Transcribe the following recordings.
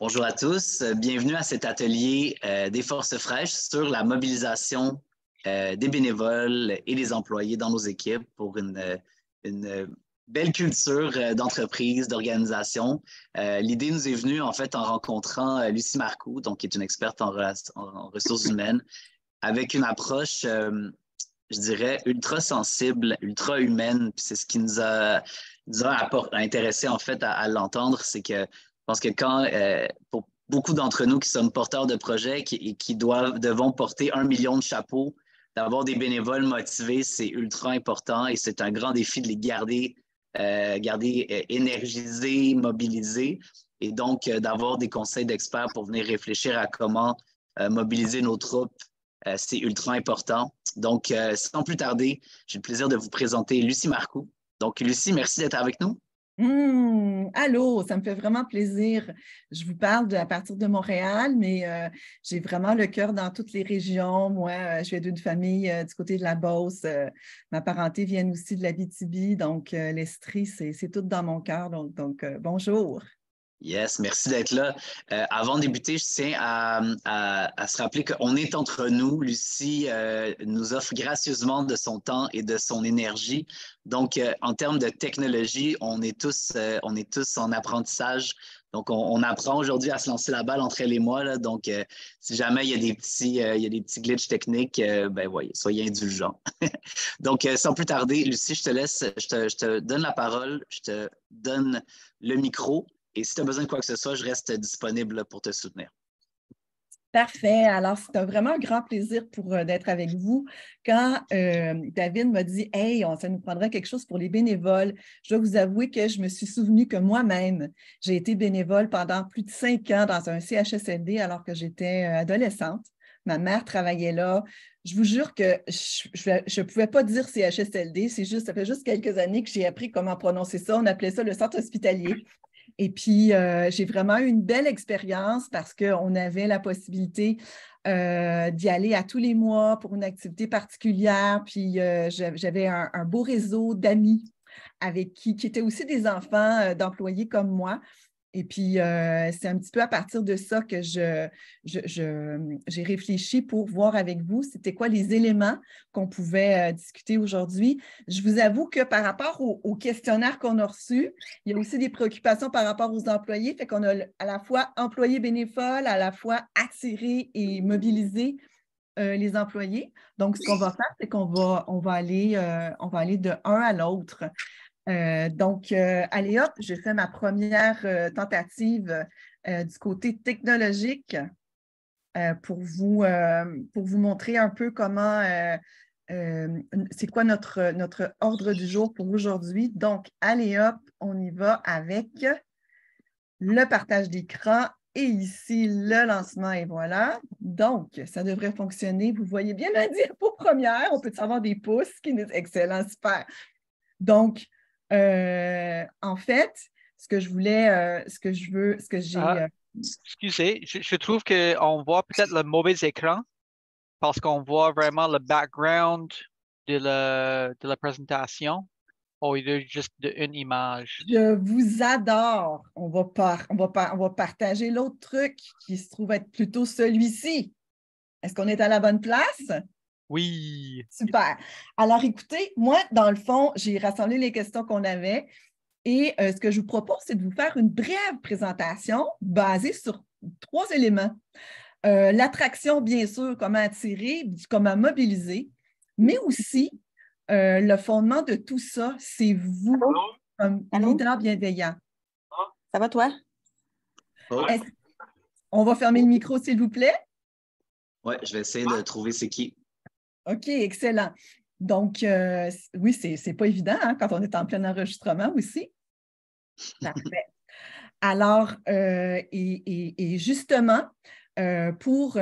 Bonjour à tous, bienvenue à cet atelier euh, des forces fraîches sur la mobilisation euh, des bénévoles et des employés dans nos équipes pour une, euh, belle culture d'entreprise, d'organisation. L'idée nous est venue en fait en rencontrant Lucie Marcoux, donc qui est une experte en, ressources humaines, avec une approche je dirais, ultra sensible, ultra humaine. c'est ce qui nous a, intéressés intéressé en fait à l'entendre, c'est que pense que quand, euh, pour beaucoup d'entre nous qui sommes porteurs de projets et qui, doivent, devons porter un million de chapeaux, d'avoir des bénévoles motivés, c'est ultra important et c'est un grand défi de les garder, euh, garder euh, énergisés, mobilisés. Et donc, d'avoir des conseils d'experts pour venir réfléchir à comment mobiliser nos troupes, c'est ultra important. Donc, sans plus tarder, j'ai le plaisir de vous présenter Lucie Marcoux. Donc, Lucie, merci d'être avec nous. Mmh, allô, ça me fait vraiment plaisir. Je vous parle à partir de Montréal, mais euh, j'ai vraiment le cœur dans toutes les régions. Moi, euh, je viens d'une famille euh, du côté de la Beauce. ma parenté vient aussi de la BTB, donc l'Estrie, c'est tout dans mon cœur. donc bonjour. Yes, merci d'être là. Euh, avant de débuter, je tiens à, à, se rappeler qu'on est entre nous. Lucie euh, nous offre gracieusement de son temps et de son énergie. Donc, euh, en termes de technologie, on est tous, on est tous en apprentissage. Donc, on, apprend aujourd'hui à se lancer la balle entre elle et moi. Donc, si jamais il y a des petits, il y a des petits glitches techniques, ben voyez, soyez indulgents. Donc, sans plus tarder, Lucie, je te laisse, je te, je te donne la parole, je te donne le micro. Et si tu as besoin de quoi que ce soit, je reste disponible pour te soutenir. Parfait. Alors, c'est un vraiment grand plaisir pour euh, d'être avec vous. Quand euh, David m'a dit Hey, on, ça nous prendrait quelque chose pour les bénévoles, je dois vous avouer que je me suis souvenu que moi-même, j'ai été bénévole pendant plus de cinq ans dans un CHSLD alors que j'étais euh, adolescente. Ma mère travaillait là. Je vous jure que je ne pouvais pas dire CHSLD. C'est juste, ça fait juste quelques années que j'ai appris comment prononcer ça. On appelait ça le centre hospitalier. Et puis, euh, j'ai vraiment eu une belle expérience parce qu'on avait la possibilité euh, d'y aller à tous les mois pour une activité particulière. Puis, euh, j'avais un, un, beau réseau d'amis avec qui, qui étaient aussi des enfants d'employés comme moi. Et puis, euh, c'est un petit peu à partir de ça que je, hum, j'ai réfléchi pour voir avec vous c'était quoi les éléments qu'on pouvait euh, discuter aujourd'hui. Je vous avoue que par rapport au, questionnaire qu'on a reçu, il y a aussi des préoccupations par rapport aux employés. Fait qu'on a à la fois employé bénévoles, à la fois attirer et mobiliser euh, les employés. Donc, ce qu'on va faire, c'est qu'on va, on va, aller, on va aller de un à l'autre. Euh, donc, euh, allez hop, j'ai fait ma première euh, tentative du côté technologique pour, vous, pour vous montrer un peu comment, c'est quoi notre, notre ordre du jour pour aujourd'hui. Donc, allez hop, on y va avec le partage d'écran et ici le lancement et voilà. Donc, ça devrait fonctionner. Vous voyez bien la diapo première, on peut avoir des pouces qui nous excellent, super. Donc, euh, en fait, ce que je voulais, euh, ce que je veux, ce que j'ai. Ah, euh, excusez, je, trouve qu'on voit peut-être le mauvais écran parce qu'on voit vraiment le background de la, de la présentation au lieu juste d'une image. Je vous adore. On va, on va, on va partager l'autre truc qui se trouve être plutôt celui-ci. Est-ce qu'on est à la bonne place? Oui. Super. Alors écoutez, moi, dans le fond, j'ai rassemblé les questions qu'on avait et euh, ce que je vous propose, c'est de vous faire une brève présentation basée sur trois éléments. Euh, l'attraction, bien sûr, comment attirer, comment mobiliser, mais aussi euh, le fondement de tout ça, c'est vous comme leader bienveillant. Ça va toi? Oh. On va fermer le micro, s'il vous plaît. Oui, je vais essayer de trouver c'est qui. OK, excellent. Donc, euh, oui, oui, c'est pas évident hein, quand on est en plein enregistrement aussi. Parfait. Alors, euh, et, justement, euh, pour,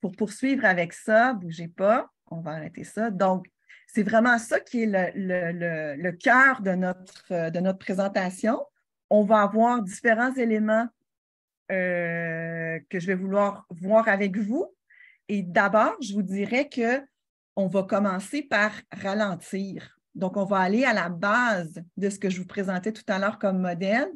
pour poursuivre avec ça, bougez pas, on va arrêter ça. Donc, c'est vraiment ça qui est le, cœur de notre, de notre présentation. On va avoir différents éléments que je vais vouloir voir avec vous et d'abord, je vous dirais qu'on va commencer par ralentir. Donc, on va aller à la base de ce que je vous présentais tout à l'heure comme modèle.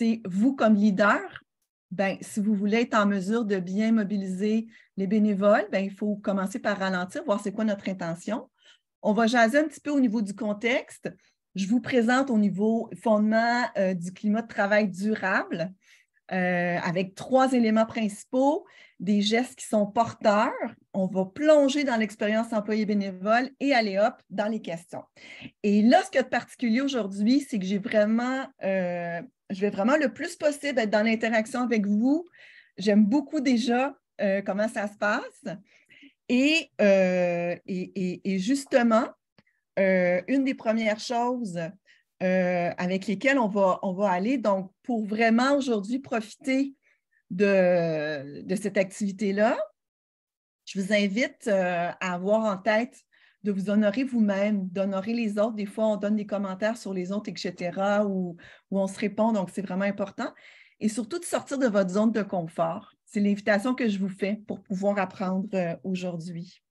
C'est vous comme leader. Ben, si vous voulez être en mesure de bien mobiliser les bénévoles, ben, il faut commencer par ralentir, voir c'est quoi notre intention. On va jaser un petit peu au niveau du contexte. Je vous présente au niveau fondement euh, du climat de travail durable. Euh, avec trois éléments principaux, des gestes qui sont porteurs. On va plonger dans l'expérience employée bénévole et aller hop dans les questions. Et là, ce qu'il y particulier aujourd'hui, c'est que j'ai vraiment, euh, je vais vraiment le plus possible être dans l'interaction avec vous. J'aime beaucoup déjà euh, comment ça se passe. et justement, une des premières choses euh, avec lesquels on va, aller. Donc, pour vraiment aujourd'hui profiter de, cette activité-là, je vous invite euh, à avoir en tête de vous honorer vous-même, d'honorer les autres. Des fois, on donne des commentaires sur les autres, etc., ou, on se répond, donc c'est vraiment important. Et surtout de sortir de votre zone de confort. C'est l'invitation que je vous fais pour pouvoir apprendre euh, aujourd'hui.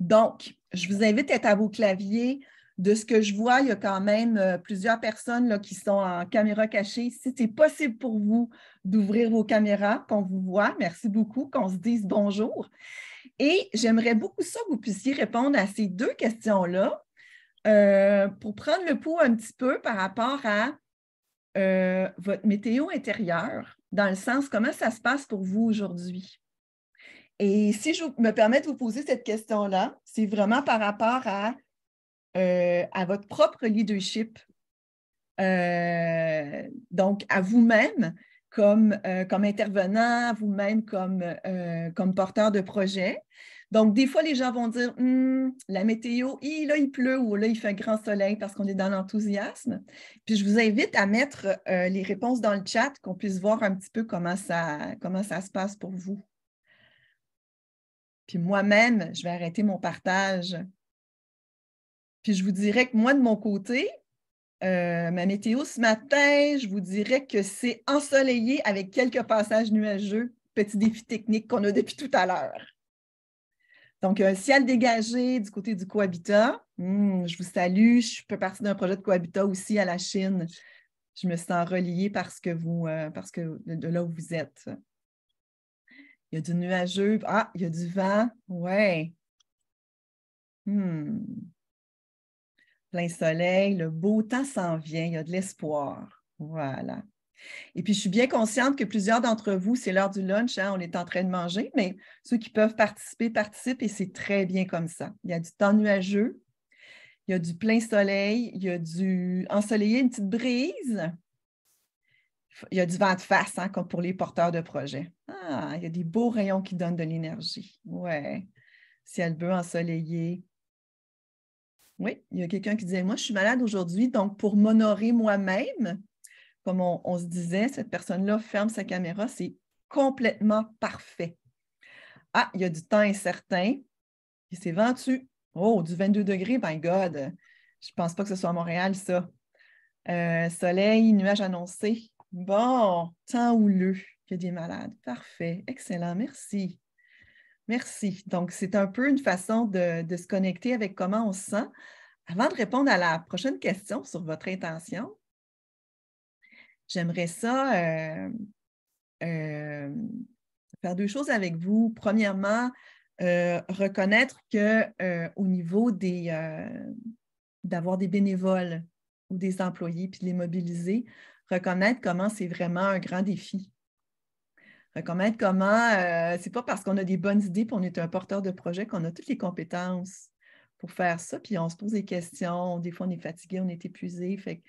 Donc, je vous invite à être à vos claviers, de ce que je vois, il y a quand même euh, plusieurs personnes là, qui sont en caméra cachée. Si c'est possible pour vous d'ouvrir vos caméras, qu'on vous voit, merci beaucoup, qu'on se dise bonjour. Et j'aimerais beaucoup ça que vous puissiez répondre à ces deux questions-là euh, pour prendre le pouls un petit peu par rapport à euh, votre météo intérieure, dans le sens comment ça se passe pour vous aujourd'hui. Et si je me permets de vous poser cette question-là, c'est vraiment par rapport à euh, à votre propre leadership, euh, donc à vous-même comme, euh, comme intervenant, vous-même comme, comme porteur de projet. Donc, des fois, les gens vont dire hum, la météo, là, il pleut ou là, il fait un grand soleil parce qu'on est dans l'enthousiasme. Puis, je vous invite à mettre les réponses dans le chat, qu'on puisse voir un petit peu comment ça, comment ça se passe pour vous. Puis moi-même, je vais arrêter mon partage puis je vous dirais que moi, de mon côté, euh, ma météo ce matin, je vous dirais que c'est ensoleillé avec quelques passages nuageux, petit défi technique qu'on a depuis tout à l'heure. Donc, un euh, ciel dégagé du côté du cohabitat. Hmm, je vous salue. Je suis partie d'un projet de cohabitat aussi à la Chine. Je me sens reliée parce que vous, euh, parce que de là où vous êtes. Il y a du nuageux. Ah, il y a du vent. Ouais. Hmm plein soleil, le beau temps s'en vient, il y a de l'espoir. Voilà. Et puis, je suis bien consciente que plusieurs d'entre vous, c'est l'heure du lunch, hein, on est en train de manger, mais ceux qui peuvent participer, participent et c'est très bien comme ça. Il y a du temps nuageux, il y a du plein soleil, il y a du ensoleillé, une petite brise. Il y a du vent de face, hein, comme pour les porteurs de projets. Ah, il y a des beaux rayons qui donnent de l'énergie. Ouais. Ciel bleu ensoleillé, oui, il y a quelqu'un qui disait, moi, je suis malade aujourd'hui, donc pour m'honorer moi-même, comme on, se disait, cette personne-là ferme sa caméra, c'est complètement parfait. Ah, il y a du temps incertain, il s'est ventu. Oh, du 22 degrés, my God, je pense pas que ce soit à Montréal, ça. Euh, soleil, nuage annoncé Bon, temps houleux, il y a des malades. Parfait, excellent, merci. Merci. Donc, c'est un peu une façon de, se connecter avec comment on se sent. Avant de répondre à la prochaine question sur votre intention, j'aimerais ça euh, euh, faire deux choses avec vous. Premièrement, euh, reconnaître que au niveau d'avoir des bénévoles ou des employés puis de les mobiliser, reconnaître comment c'est vraiment un grand défi Reconnaître comment, euh, c'est pas parce qu'on a des bonnes idées qu'on est un porteur de projet qu'on a toutes les compétences pour faire ça. Puis on se pose des questions. Des fois, on est fatigué, on est épuisé. Fait que,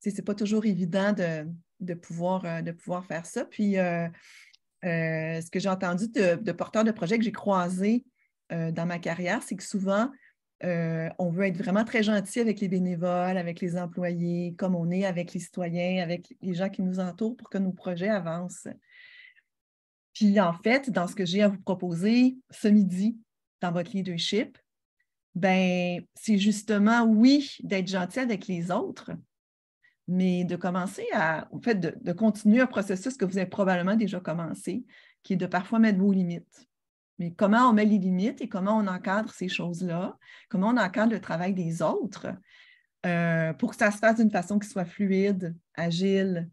c'est pas toujours évident de, euh, pouvoir, faire ça. Puis, euh, ce que j'ai entendu de, porteurs de projets que j'ai croisés dans ma carrière, c'est que souvent, on veut être vraiment très gentil avec les bénévoles, avec les employés, comme on est avec les citoyens, avec les gens qui nous entourent pour que nos projets avancent. Puis en fait, dans ce que j'ai à vous proposer ce midi dans votre leadership, ben c'est justement oui d'être gentil avec les autres, mais de commencer à, en fait, de, continuer un processus que vous avez probablement déjà commencé, qui est de parfois mettre vos limites. Mais comment on met les limites et comment on encadre ces choses-là, comment on encadre le travail des autres euh, pour que ça se fasse d'une façon qui soit fluide, agile.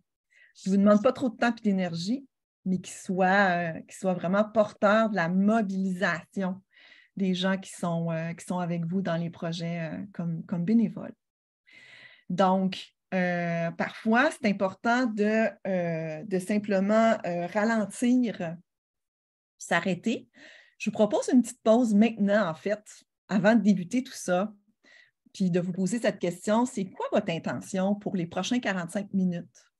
Je ne vous demande pas trop de temps et d'énergie, mais qui soit, euh, qui soit vraiment porteur de la mobilisation des gens qui sont, euh, qui sont avec vous dans les projets euh, comme, bénévoles. Donc, parfois, c'est important de, de simplement ralentir, s'arrêter. Je vous propose une petite pause maintenant, en fait, avant de débuter tout ça, puis de vous poser cette question, c'est quoi votre intention pour les prochains 45 minutes?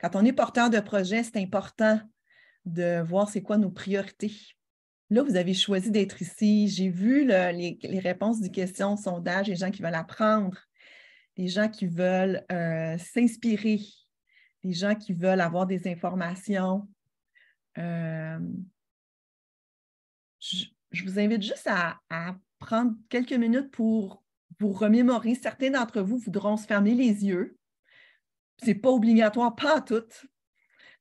Quand on est porteur de projet, c'est important de voir c'est quoi nos priorités. Là, vous avez choisi d'être ici. J'ai vu les, réponses du question sondage, les gens qui veulent apprendre, les gens qui veulent euh, s'inspirer, les gens qui veulent avoir des informations. Euh, je, vous invite juste à, à prendre quelques minutes pour vous remémorer. Certains d'entre vous voudront se fermer les yeux n'est pas obligatoire, pas à toutes.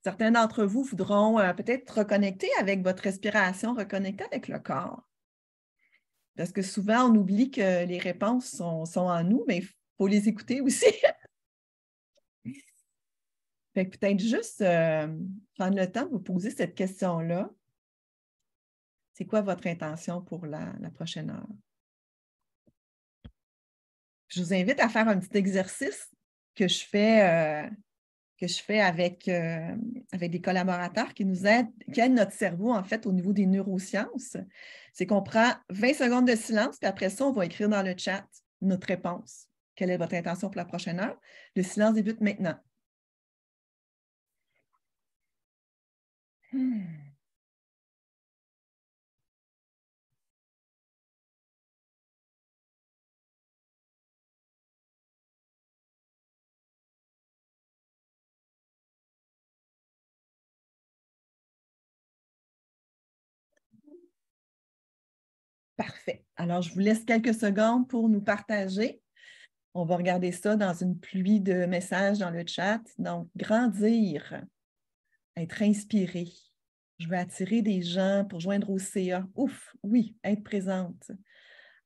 Certains d'entre vous voudront euh, peut-être reconnecter avec votre respiration, reconnecter avec le corps. Parce que souvent, on oublie que les réponses sont, en nous, mais il faut les écouter aussi. peut-être juste euh, prendre le temps de vous poser cette question-là. C'est quoi votre intention pour la prochaine heure? Je vous invite à faire un petit exercice euh, que je fais, avec, euh, avec des collaborateurs qui nous aident, qui aident notre cerveau, en fait, au niveau des neurosciences. C'est qu'on prend 20 secondes de silence, puis après ça, on va écrire dans le chat notre réponse. Quelle est votre intention pour la prochaine heure? Le silence débute maintenant. Hmm. Parfait. Alors, je vous laisse quelques secondes pour nous partager. On va regarder ça dans une pluie de messages dans le chat. Donc, grandir, être inspiré. Je veux attirer des gens pour joindre au CA. Ouf, oui, être présente.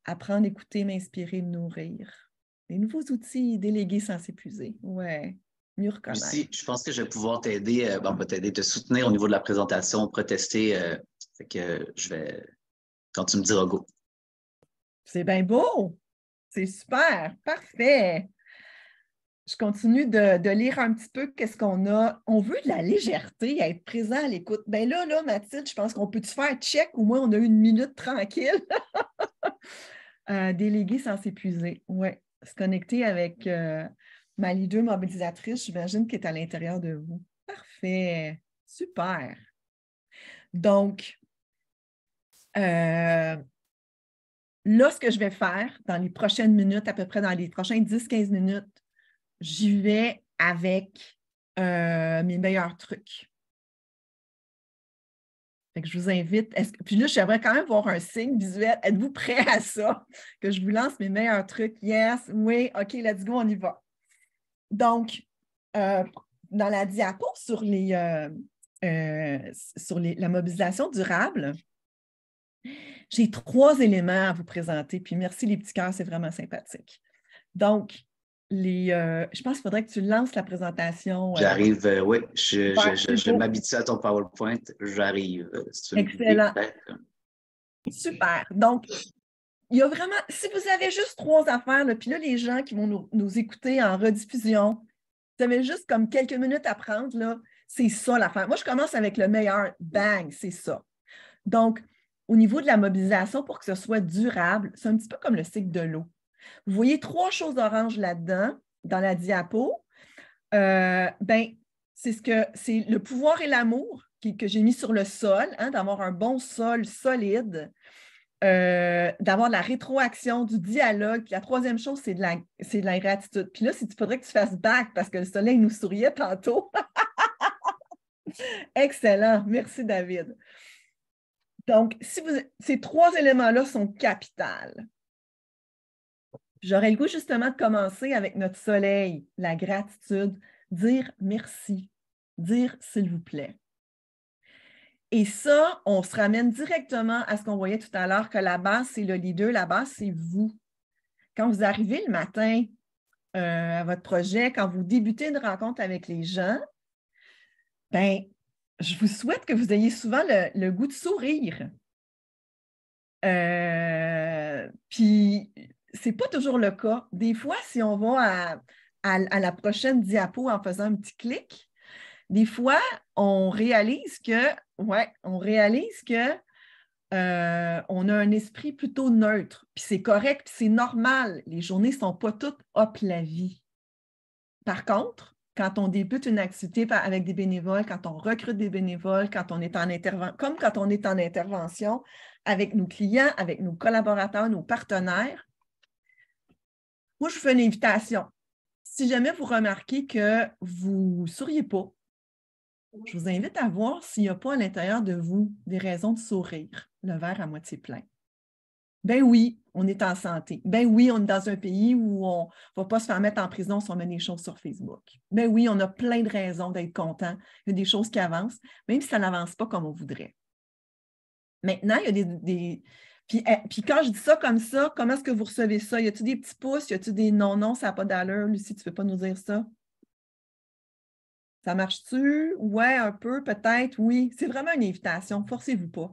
Apprendre, écouter, m'inspirer, me nourrir. Les nouveaux outils, déléguer sans s'épuiser. Ouais, mieux reconnaître. je pense que je vais pouvoir t'aider, euh, On bon, t'aider, te soutenir au niveau de la présentation, protester. Euh, que je vais quand tu me diras go. C'est bien beau. C'est super. Parfait. Je continue de, lire un petit peu qu'est-ce qu'on a. On veut de la légèreté, être présent à l'écoute. Bien là, là, Mathilde, je pense qu'on peut te faire check. Au moins, on a une minute tranquille. Euh, déléguer sans s'épuiser. Oui. Se connecter avec euh, ma leader mobilisatrice, j'imagine, qui est à l'intérieur de vous. Parfait. Super. Donc, euh, là, ce que je vais faire dans les prochaines minutes, à peu près dans les prochaines 10-15 minutes, j'y vais avec euh, mes meilleurs trucs. je vous invite. puis là, j'aimerais quand même voir un signe visuel. Êtes-vous prêt à ça? Que je vous lance mes meilleurs trucs. Yes, oui, OK, let's go, on y va. Donc, euh, dans la diapo sur, les, sur la mobilisation durable, j'ai trois éléments à vous présenter, puis merci les petits cœurs, c'est vraiment sympathique. Donc, les, euh, je pense qu'il faudrait que tu lances la présentation. Euh, j'arrive, euh, oui, je, m'habitue à ton PowerPoint, j'arrive. Excellent. Super. Donc, il y a vraiment, si vous avez juste trois affaires, puis là, les gens qui vont nous, écouter en rediffusion, vous avez juste comme quelques minutes à prendre, là, c'est ça l'affaire. Moi, je commence avec le meilleur, bang, c'est ça. Donc, au niveau de la mobilisation pour que ce soit durable, c'est un petit peu comme le cycle de l'eau. Vous voyez trois choses oranges là-dedans, dans la diapo. Euh, ben, c'est ce que c'est le pouvoir et l'amour que j'ai mis sur le sol, hein, d'avoir un bon sol solide, euh, d'avoir la rétroaction, du dialogue. la troisième chose, c'est de, la, gratitude. Puis là, il faudrait que tu fasses back parce que le soleil nous souriait tantôt. Excellent. Merci, David. Donc, si ces trois éléments-là sont capitales. J'aurais le goût justement de commencer avec notre soleil, la gratitude, dire merci, dire s'il vous plaît. Et ça, on se ramène directement à ce qu'on voyait tout à l'heure, que la base, c'est le leader, la base, c'est vous. Quand vous arrivez le matin euh, à votre projet, quand vous débutez une rencontre avec les gens, ben, je vous souhaite que vous ayez souvent le, goût de sourire. Euh, puis, puis, n'est pas toujours le cas. Des fois, si on va à, la prochaine diapo en faisant un petit clic, des fois, on réalise que, ouais, on réalise que euh, on a un esprit plutôt neutre. Puis c'est correct, puis c'est normal. Les journées ne sont pas toutes hop la vie. Par contre, quand on débute une activité avec des bénévoles, quand on recrute des bénévoles, quand on est comme quand on est en intervention avec nos clients, avec nos collaborateurs, nos partenaires, moi, je vous fais une invitation. Si jamais vous remarquez que vous ne souriez pas, je vous invite à voir s'il n'y a pas à l'intérieur de vous des raisons de sourire, le verre à moitié plein. Ben oui, on est en santé. Ben oui, on est dans un pays où on ne va pas se faire mettre en prison si on met des choses sur Facebook. Ben oui, on a plein de raisons d'être content. Il y a des choses qui avancent, même si ça n'avance pas comme on voudrait. Maintenant, il y a des. Eh, puis, quand je dis ça comme ça, comment est-ce que vous recevez ça? Y a-t-il des petits pouces? Y a-t-il des non, non, ça n'a pas d'allure, Lucie, tu ne peux pas nous dire ça? Ça marche-tu? Ouais, un peu, peut-être, oui. C'est vraiment une invitation. Forcez-vous pas.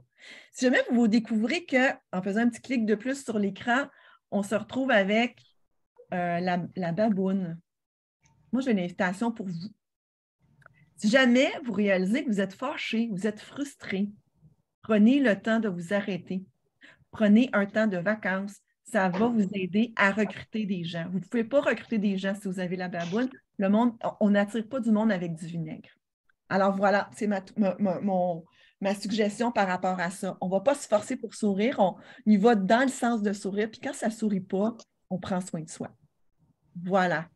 Si jamais vous découvrez qu'en faisant un petit clic de plus sur l'écran, on se retrouve avec euh, la, baboune, moi j'ai une invitation pour vous. Si jamais vous réalisez que vous êtes fâché, vous êtes frustré, prenez le temps de vous arrêter. Prenez un temps de vacances. Ça va vous aider à recruter des gens. Vous ne pouvez pas recruter des gens si vous avez la baboune. Le monde, on n'attire pas du monde avec du vinaigre. Alors voilà, c'est mon, ma suggestion par rapport à ça. On ne va pas se forcer pour sourire, on y va dans le sens de sourire, puis quand ça ne sourit pas, on prend soin de soi. Voilà.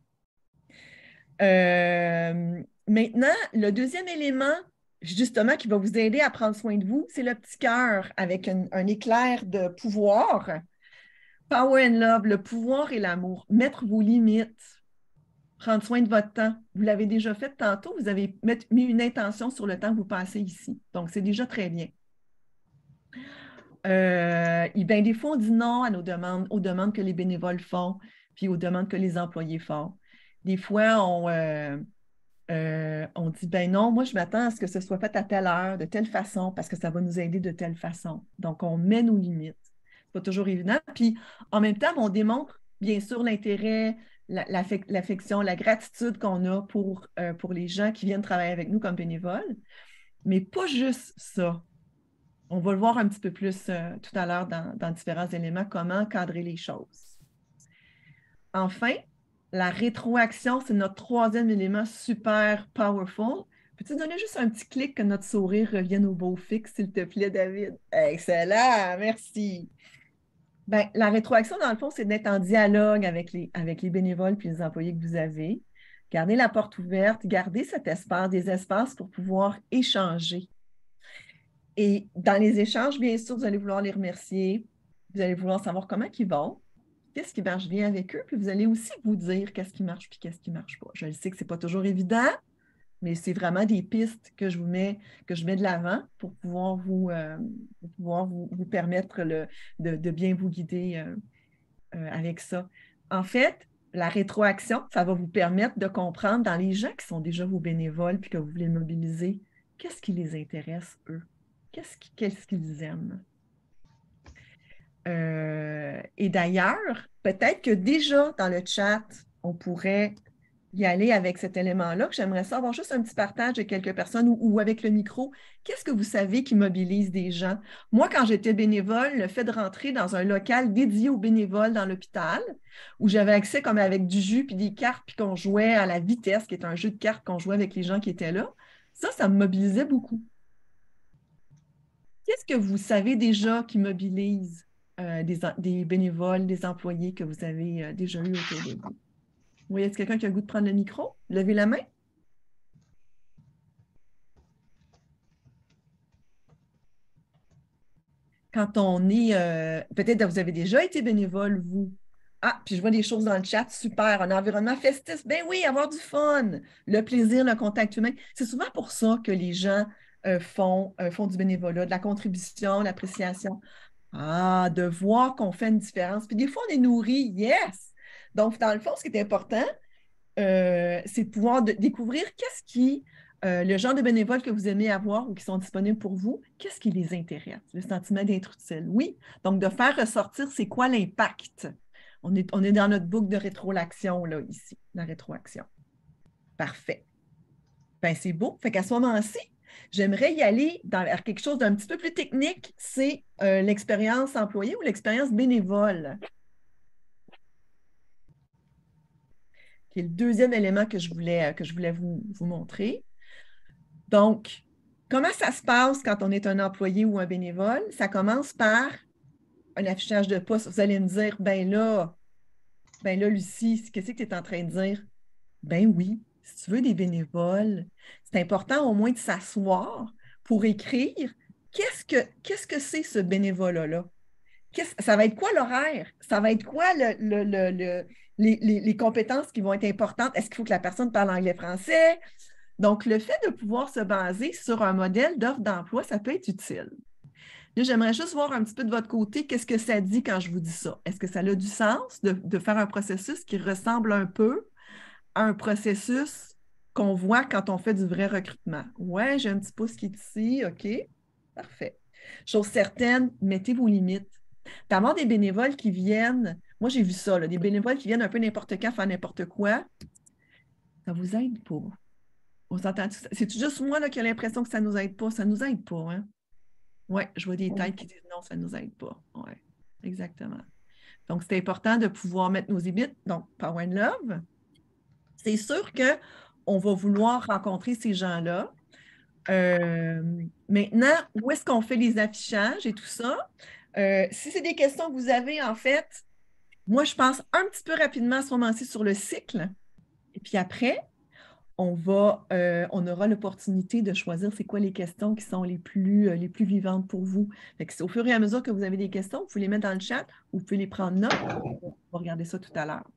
Euh, maintenant, le deuxième élément, justement, qui va vous aider à prendre soin de vous, c'est le petit cœur avec un éclair de pouvoir. Power and love, le pouvoir et l'amour, mettre vos limites, prendre soin de votre temps. Vous l'avez déjà fait tantôt, vous avez mis une intention sur le temps que vous passez ici. Donc, c'est déjà très euh, bien. des fois, on dit non à nos demandes, aux demandes que les bénévoles font, puis aux demandes que les employés font. Des fois, on, euh, euh, on dit ben non, moi, je m'attends à ce que ce soit fait à telle heure, de telle façon, parce que ça va nous aider de telle façon. Donc, on met nos limites. Ce n'est pas toujours évident. Puis, en même temps, on démontre bien sûr l'intérêt, l'affection, la gratitude qu'on a euh, pour, les gens qui viennent travailler avec nous comme bénévoles. Mais pas juste ça. On va le voir un petit peu plus euh, tout à l'heure dans, dans, différents éléments, comment cadrer les choses. Enfin, la rétroaction, c'est notre troisième élément super powerful. Peux-tu donner juste un petit clic que notre sourire revienne au beau fixe, s'il te plaît, David? Excellent, merci. Ben, la rétroaction, dans le fond, c'est d'être en dialogue avec les, bénévoles puis les employés que vous avez. Gardez la porte ouverte, gardez cet espace, des espaces pour pouvoir échanger. Et dans les échanges, bien sûr, vous allez vouloir les remercier, vous allez vouloir savoir comment ils vont, qu'est-ce qui marche bien avec eux, puis vous allez aussi vous dire qu'est-ce qui marche puis qu'est-ce qui ne marche pas. Je sais que ce n'est pas toujours évident, mais c'est vraiment des pistes que je vous mets, que je mets de l'avant pour pouvoir vous, euh, pouvoir vous, permettre de, bien vous guider euh, euh, avec ça. En fait, la rétroaction, ça va vous permettre de comprendre dans les gens qui sont déjà vos bénévoles puis que vous voulez mobiliser, qu'est-ce qui les intéresse, eux? Qu'est-ce qu'ils aiment? et d'ailleurs, peut-être que déjà dans le chat, on pourrait y aller avec cet élément-là, que j'aimerais savoir juste un petit partage avec quelques personnes ou, avec le micro. Qu'est-ce que vous savez qui mobilise des gens? Moi, quand j'étais bénévole, le fait de rentrer dans un local dédié aux bénévoles dans l'hôpital, où j'avais accès comme avec du jus, puis des cartes, puis qu'on jouait à la vitesse, qui est un jeu de cartes qu'on jouait avec les gens qui étaient là, ça, ça me mobilisait beaucoup. Qu'est-ce que vous savez déjà qui mobilise euh, des, bénévoles, des employés que vous avez euh, déjà eu autour de oui, est-ce quelqu'un qui a le goût de prendre le micro? Levez la main. Quand on est, euh, peut-être que vous avez déjà été bénévole, vous. Ah, puis je vois des choses dans le chat, super, un environnement festif. Ben oui, avoir du fun, le plaisir, le contact humain. C'est souvent pour ça que les gens euh, font, euh, font du bénévolat, de la contribution, l'appréciation. Ah, de voir qu'on fait une différence. Puis des fois, on est nourri, yes! Donc, dans le fond, ce qui est important, euh, c'est de pouvoir découvrir qu'est-ce qui, euh, le genre de bénévoles que vous aimez avoir ou qui sont disponibles pour vous, qu'est-ce qui les intéresse? Le sentiment d'être utile, oui. Donc, de faire ressortir, c'est quoi l'impact? On est, dans notre boucle de rétroaction, là, ici, la rétroaction. Parfait. Ben, c'est beau. Fait qu'à ce moment-ci, J'aimerais y aller dans quelque chose d'un petit peu plus technique, c'est euh, l'expérience employée ou l'expérience bénévole. qui est le deuxième élément que je voulais, euh, que je voulais vous, montrer. Donc, comment ça se passe quand on est un employé ou un bénévole? Ça commence par un affichage de poste. Vous allez me dire, ben là, ben là, Lucie, qu'est-ce que tu es en train de dire? Ben oui, si tu veux des bénévoles, c'est important au moins de s'asseoir pour écrire qu'est-ce que qu'est-ce que c'est ce bénévole là ça va être quoi l'horaire? Ça va être quoi le, les, compétences qui vont être importantes. Est-ce qu'il faut que la personne parle anglais-français? Donc, le fait de pouvoir se baser sur un modèle d'offre d'emploi, ça peut être utile. Là, j'aimerais juste voir un petit peu de votre côté, qu'est-ce que ça dit quand je vous dis ça? Est-ce que ça a du sens de, faire un processus qui ressemble un peu à un processus qu'on voit quand on fait du vrai recrutement? Oui, j'ai un petit pouce qui est OK, parfait. Chose certaine, mettez vos limites. D'avoir des bénévoles qui viennent moi, j'ai vu ça, des bénévoles qui viennent un peu n'importe quand faire n'importe quoi. Ça vous aide pas. On s'entend. C'est juste moi là, qui ai l'impression que ça nous aide pas. Ça nous aide pas, hein? Oui, je vois des têtes qui disent non, ça nous aide pas. Oui, exactement. Donc, c'est important de pouvoir mettre nos limites. donc Power One Love. C'est sûr qu'on va vouloir rencontrer ces gens-là. Euh, maintenant, où est-ce qu'on fait les affichages et tout ça? Euh, si c'est des questions que vous avez, en fait, moi, je pense un petit peu rapidement à ce moment-ci sur le cycle. Et puis après, on, va, euh, on aura l'opportunité de choisir c'est quoi les questions qui sont les plus, euh, les plus vivantes pour vous. au fur et à mesure que vous avez des questions, vous pouvez les mettre dans le chat ou vous pouvez les prendre note. On va regarder ça tout à l'heure.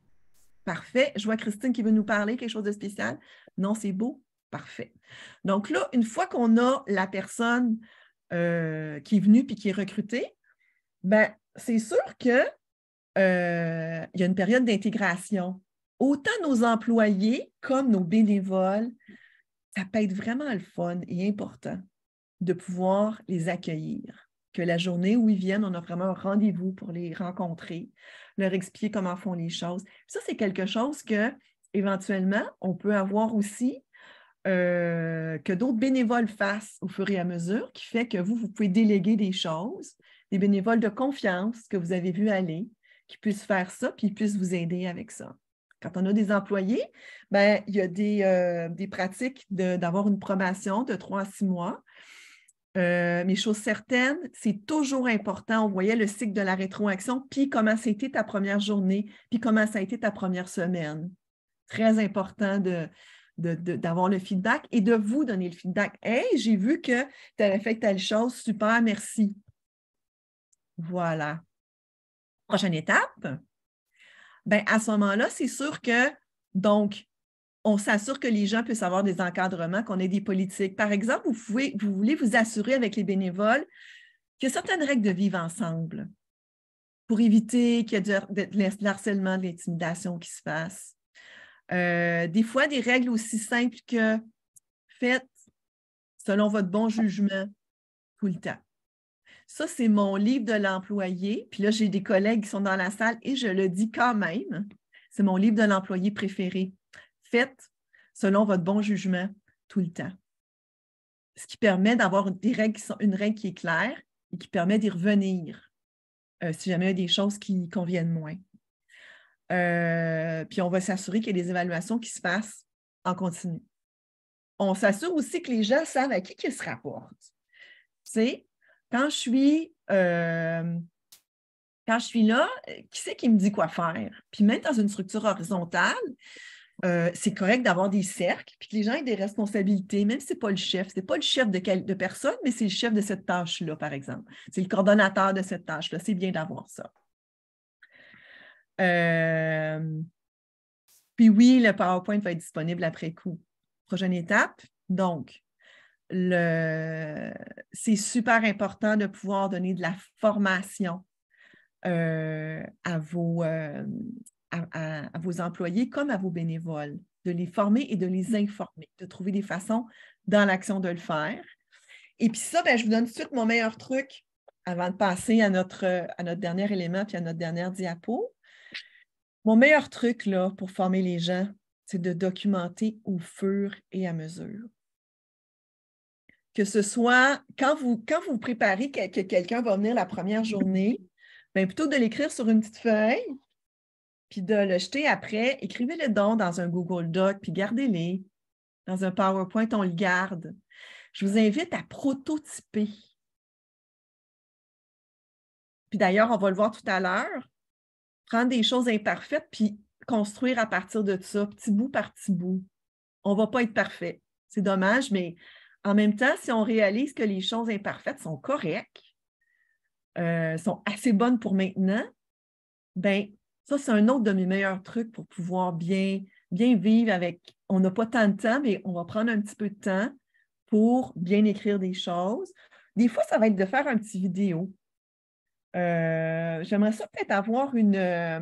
Parfait. Je vois Christine qui veut nous parler, quelque chose de spécial. Non, c'est beau. Parfait. Donc là, une fois qu'on a la personne euh, qui est venue puis qui est recrutée, ben, c'est sûr que euh, il y a une période d'intégration. Autant nos employés comme nos bénévoles, ça peut être vraiment le fun et important de pouvoir les accueillir. Que la journée où ils viennent, on a vraiment un rendez-vous pour les rencontrer, leur expliquer comment font les choses. Ça, c'est quelque chose que, éventuellement, on peut avoir aussi euh, que d'autres bénévoles fassent au fur et à mesure, qui fait que vous, vous pouvez déléguer des choses, des bénévoles de confiance que vous avez vu aller, qui puissent faire ça, puis puisse vous aider avec ça. Quand on a des employés, ben, il y a des, euh, pratiques d'avoir une probation de trois à six mois. Euh, mais chose certaine, c'est toujours important. On voyait le cycle de la rétroaction, puis comment ça a été ta première journée, puis comment ça a été ta première semaine. Très important de, d'avoir le feedback et de vous donner le feedback. Hey, j'ai vu que tu avais fait telle chose, super, merci. Voilà prochaine étape, ben à ce moment-là, c'est sûr que, donc, on s'assure que les gens puissent avoir des encadrements, qu'on ait des politiques. Par exemple, vous, pouvez, vous voulez vous assurer avec les bénévoles qu'il y a certaines règles de vivre ensemble pour éviter qu'il y ait de harcèlement, de l'intimidation qui se fasse. Euh, des fois, des règles aussi simples que faites selon votre bon jugement tout le temps. Ça, c'est mon livre de l'employé. Puis là, j'ai des collègues qui sont dans la salle et je le dis quand même. C'est mon livre de l'employé préféré. Faites selon votre bon jugement tout le temps. Ce qui permet d'avoir une règle qui est claire et qui permet d'y revenir euh, si jamais il y a des choses qui conviennent moins. Euh, puis on va s'assurer qu'il y a des évaluations qui se passent en continu. On s'assure aussi que les gens savent à qui ils se rapportent. Tu sais, quand je suis, euh, je suis là, qui c'est qui me dit quoi faire? Puis même dans une structure horizontale, euh, c'est correct d'avoir des cercles, puis que les gens aient des responsabilités, même si ce n'est pas le chef. Ce n'est pas le chef de, personne, mais c'est le chef de cette tâche-là, par exemple. C'est le coordonnateur de cette tâche-là. C'est bien d'avoir ça. Euh, puis oui, le PowerPoint va être disponible après coup. Prochaine étape, donc, c'est super important de pouvoir donner de la formation euh, euh, à, vos, employés comme à vos bénévoles, de les former et de les mm. informer, de trouver des façons dans l'action de le faire. Et puis ça, ben, je vous donne tout de suite mon meilleur truc avant de passer à notre, à notre dernier élément puis à notre dernière diapo. Mon meilleur truc là, pour former les gens, c'est de documenter au fur et à mesure que ce soit quand vous, quand vous préparez que, quelqu'un va venir la première journée, bien, plutôt de l'écrire sur une petite feuille, puis de le jeter après, écrivez-le don dans un Google Doc, puis gardez-les. Dans un PowerPoint, on le garde. Je vous invite à prototyper. Puis d'ailleurs, on va le voir tout à l'heure, prendre des choses imparfaites, puis construire à partir de ça, petit bout par petit bout. On ne va pas être parfait. C'est dommage, mais en même temps, si on réalise que les choses imparfaites sont correctes, euh, sont assez bonnes pour maintenant, ben ça, c'est un autre de mes meilleurs trucs pour pouvoir bien, bien vivre avec. On n'a pas tant de temps, mais on va prendre un petit peu de temps pour bien écrire des choses. Des fois, ça va être de faire un petit vidéo. Euh, j'aimerais ça peut-être avoir une, euh,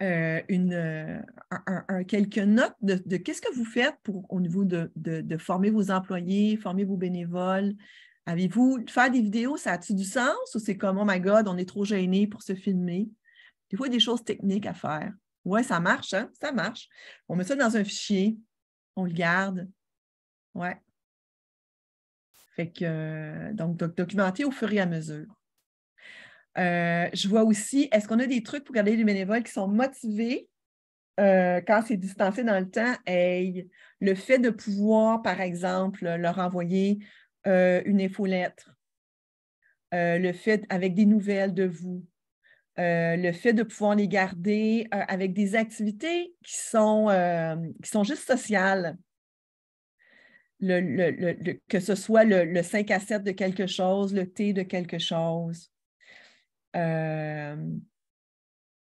euh, une, euh, quelques notes de, qu'est-ce que vous faites pour, au niveau de, de, former vos employés, former vos bénévoles. Avez-vous faire des vidéos, ça a-tu du sens ou c'est comme oh my God, on est trop gêné pour se filmer? Des fois, il y a des choses techniques à faire. ouais ça marche, hein? Ça marche. On met ça dans un fichier, on le garde. Ouais. Fait que, euh, donc, documenter au fur et à mesure. Euh, je vois aussi, est-ce qu'on a des trucs pour garder les bénévoles qui sont motivés euh, quand c'est distancé dans le temps? le fait de pouvoir, par exemple, leur envoyer euh, une infolettre, euh, le fait avec des nouvelles de vous, le fait de pouvoir les garder avec des activités qui sont, juste sociales. que ce soit le, 5 à 7 de quelque chose, le thé de quelque chose. Euh,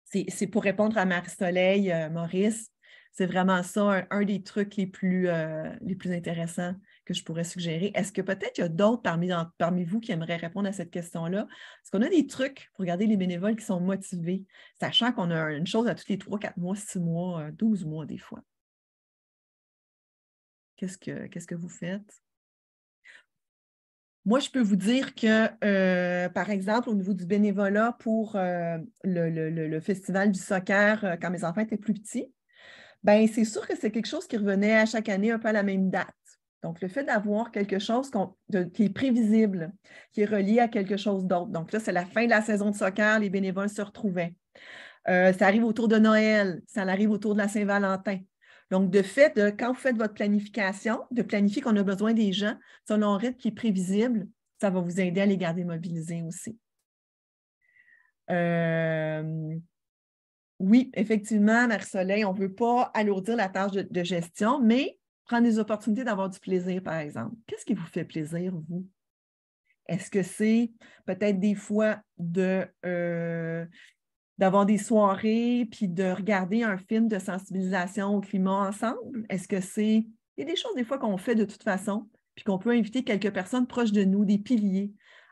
c'est pour répondre à Marie-Soleil, euh, Maurice. C'est vraiment ça, un, des trucs les plus, euh, les plus intéressants que je pourrais suggérer. Est-ce que peut-être il y a d'autres parmi, vous qui aimeraient répondre à cette question-là? Est-ce qu'on a des trucs pour garder les bénévoles qui sont motivés, sachant qu'on a une chose à tous les trois, quatre mois, six mois, 12 mois des fois? Qu'est-ce que vous faites? Moi, je peux vous dire que, euh, par exemple, au niveau du bénévolat pour euh, le, festival du soccer euh, quand mes enfants étaient plus petits, ben, c'est sûr que c'est quelque chose qui revenait à chaque année un peu à la même date. Donc, le fait d'avoir quelque chose qui est prévisible, qui est relié à quelque chose d'autre. Donc, là, c'est la fin de la saison de soccer, les bénévoles se retrouvaient. ça arrive autour de Noël, ça arrive autour de la Saint-Valentin. Donc, de fait, euh, quand vous faites votre planification, de planifier qu'on a besoin des gens selon un rythme qui est prévisible, ça va vous aider à les garder mobilisés aussi. Euh, oui, effectivement, Marie-Soleil, on ne veut pas alourdir la tâche de, gestion, mais prendre des opportunités d'avoir du plaisir, par exemple. Qu'est-ce qui vous fait plaisir, vous? Est-ce que c'est peut-être des fois de, euh, d'avoir des soirées, puis de regarder un film de sensibilisation au climat ensemble? Est-ce que c'est... Il y a des choses des fois qu'on fait de toute façon, puis qu'on peut inviter quelques personnes proches de nous, des piliers,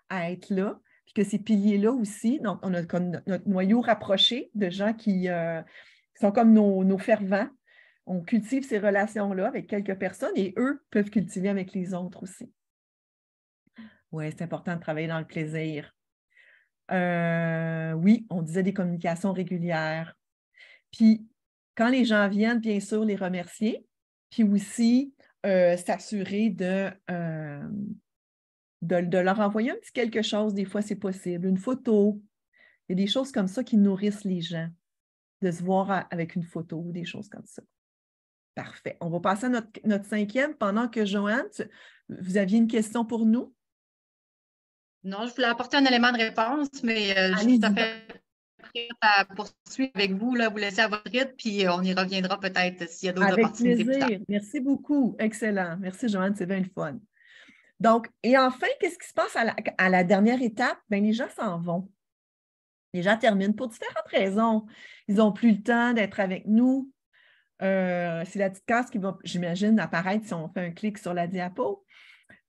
à être là, puis que ces piliers-là aussi, donc on a notre noyau rapproché de gens qui, euh, sont comme nos, fervents. On cultive ces relations-là avec quelques personnes et eux peuvent cultiver avec les autres aussi. Oui, c'est important de travailler dans le plaisir. Euh, oui, on disait des communications régulières. Puis, quand les gens viennent, bien sûr, les remercier, puis aussi euh, s'assurer euh, de, de, leur envoyer un petit quelque chose, des fois c'est possible, une photo. Il y a des choses comme ça qui nourrissent les gens, de se voir avec une photo ou des choses comme ça. Parfait. On va passer à notre, cinquième pendant que Joanne, vous aviez une question pour nous? Non, je voulais apporter un élément de réponse, mais euh, je suis fait prête à poursuivre avec vous, là, vous laissez à votre rythme, puis euh, on y reviendra peut-être euh, s'il y a d'autres opportunités. Plaisir. Merci beaucoup. Excellent. Merci, Joanne, c'est bien le fun. Donc, et enfin, qu'est-ce qui se passe à la, dernière étape? Bien, les gens s'en vont. Les gens terminent pour différentes raisons. Ils n'ont plus le temps d'être avec nous. c'est la petite case qui va, j'imagine, apparaître si on fait un clic sur la diapo.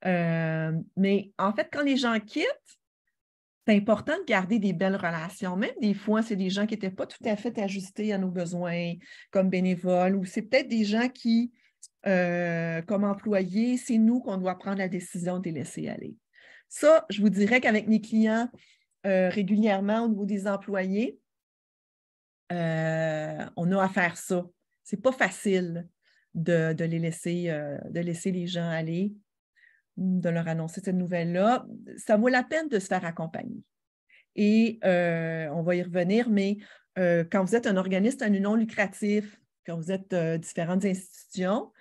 Euh, mais en fait, quand les gens quittent, c'est important de garder des belles relations. Même des fois, c'est des gens qui n'étaient pas tout à fait ajustés à nos besoins comme bénévoles ou c'est peut-être des gens qui, euh, comme employés, c'est nous qu'on doit prendre la décision de les laisser aller. Ça, je vous dirais qu'avec mes clients, euh, régulièrement au niveau des employés, on a à faire ça. C'est pas facile de, de les laisser, de laisser les gens aller de leur annoncer cette nouvelle-là, ça vaut la peine de se faire accompagner. Et euh, on va y revenir, mais euh, quand vous êtes un organisme à non lucratif, quand vous êtes euh, différentes institutions,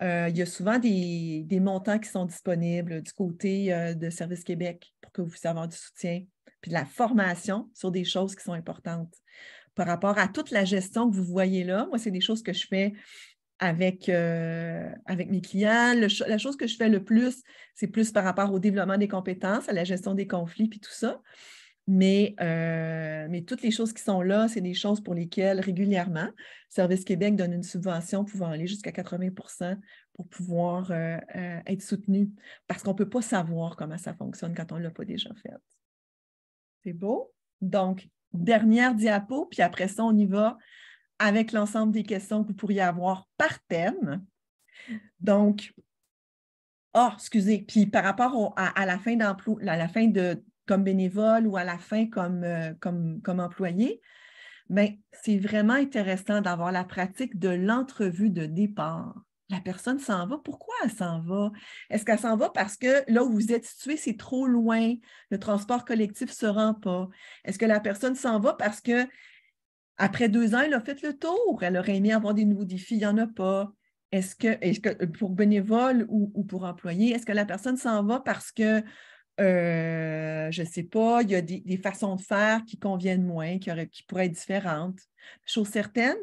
il y a souvent des, montants qui sont disponibles du côté de Service Québec pour que vous puissiez avoir du soutien, puis de la formation sur des choses qui sont importantes par rapport à toute la gestion que vous voyez là. Moi, c'est des choses que je fais avec, euh, avec mes clients. la chose que je fais le plus, c'est plus par rapport au développement des compétences, à la gestion des conflits, puis tout ça. Mais, euh, mais toutes les choses qui sont là, c'est des choses pour lesquelles régulièrement, Service Québec donne une subvention pouvant aller jusqu'à 80 pour pouvoir euh, être soutenu, parce qu'on ne peut pas savoir comment ça fonctionne quand on ne l'a pas déjà fait. C'est beau? Donc, dernière diapo, puis après ça, on y va avec l'ensemble des questions que vous pourriez avoir par thème. Donc, ah, excusez, puis par rapport à, la fin d'emploi, à la fin de comme bénévole ou à la fin comme, euh, comme, employé, mais ben, c'est vraiment intéressant d'avoir la pratique de l'entrevue de départ. La personne s'en va. Pourquoi elle s'en va? Est-ce qu'elle s'en va parce que là où vous êtes situé, c'est trop loin, le transport collectif ne se rend pas? Est-ce que la personne s'en va parce que après deux ans, elle a fait le tour. Elle aurait aimé avoir des nouveaux défis, il n'y en a pas. Est-ce que, est que, pour bénévole ou, pour employé, est-ce que la personne s'en va parce que, euh, je ne sais pas, il y a des, façons de faire qui conviennent moins, qui, pourraient être différentes? Chose certaine,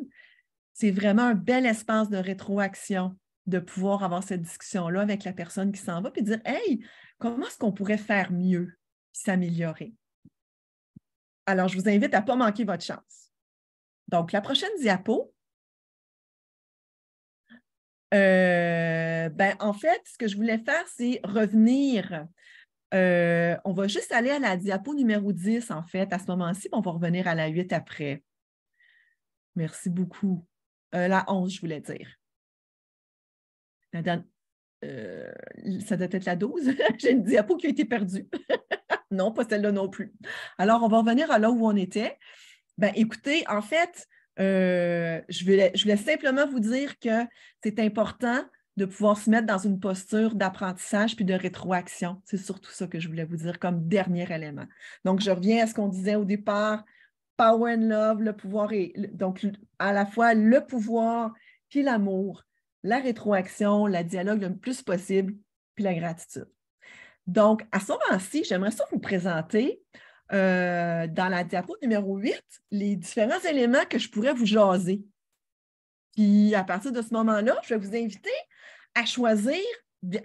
c'est vraiment un bel espace de rétroaction de pouvoir avoir cette discussion-là avec la personne qui s'en va et dire Hey, comment est-ce qu'on pourrait faire mieux, s'améliorer? Alors, je vous invite à ne pas manquer votre chance. Donc, la prochaine diapo. Euh, ben, en fait, ce que je voulais faire, c'est revenir. Euh, on va juste aller à la diapo numéro 10, en fait, à ce moment-ci, on va revenir à la 8 après. Merci beaucoup. Euh, la 11, je voulais dire. ça doit être la 12. J'ai une diapo qui a été perdue. non, pas celle-là non plus. Alors, on va revenir à là où on était. Ben, écoutez, en fait, euh, je, voulais, je, voulais, simplement vous dire que c'est important de pouvoir se mettre dans une posture d'apprentissage puis de rétroaction. C'est surtout ça que je voulais vous dire comme dernier élément. Donc, je reviens à ce qu'on disait au départ, power and love, le pouvoir et donc à la fois le pouvoir puis l'amour, la rétroaction, la dialogue le plus possible puis la gratitude. Donc, à ce moment-ci, j'aimerais ça vous présenter euh, dans la diapo numéro 8 les différents éléments que je pourrais vous jaser. Puis à partir de ce moment-là, je vais vous inviter à choisir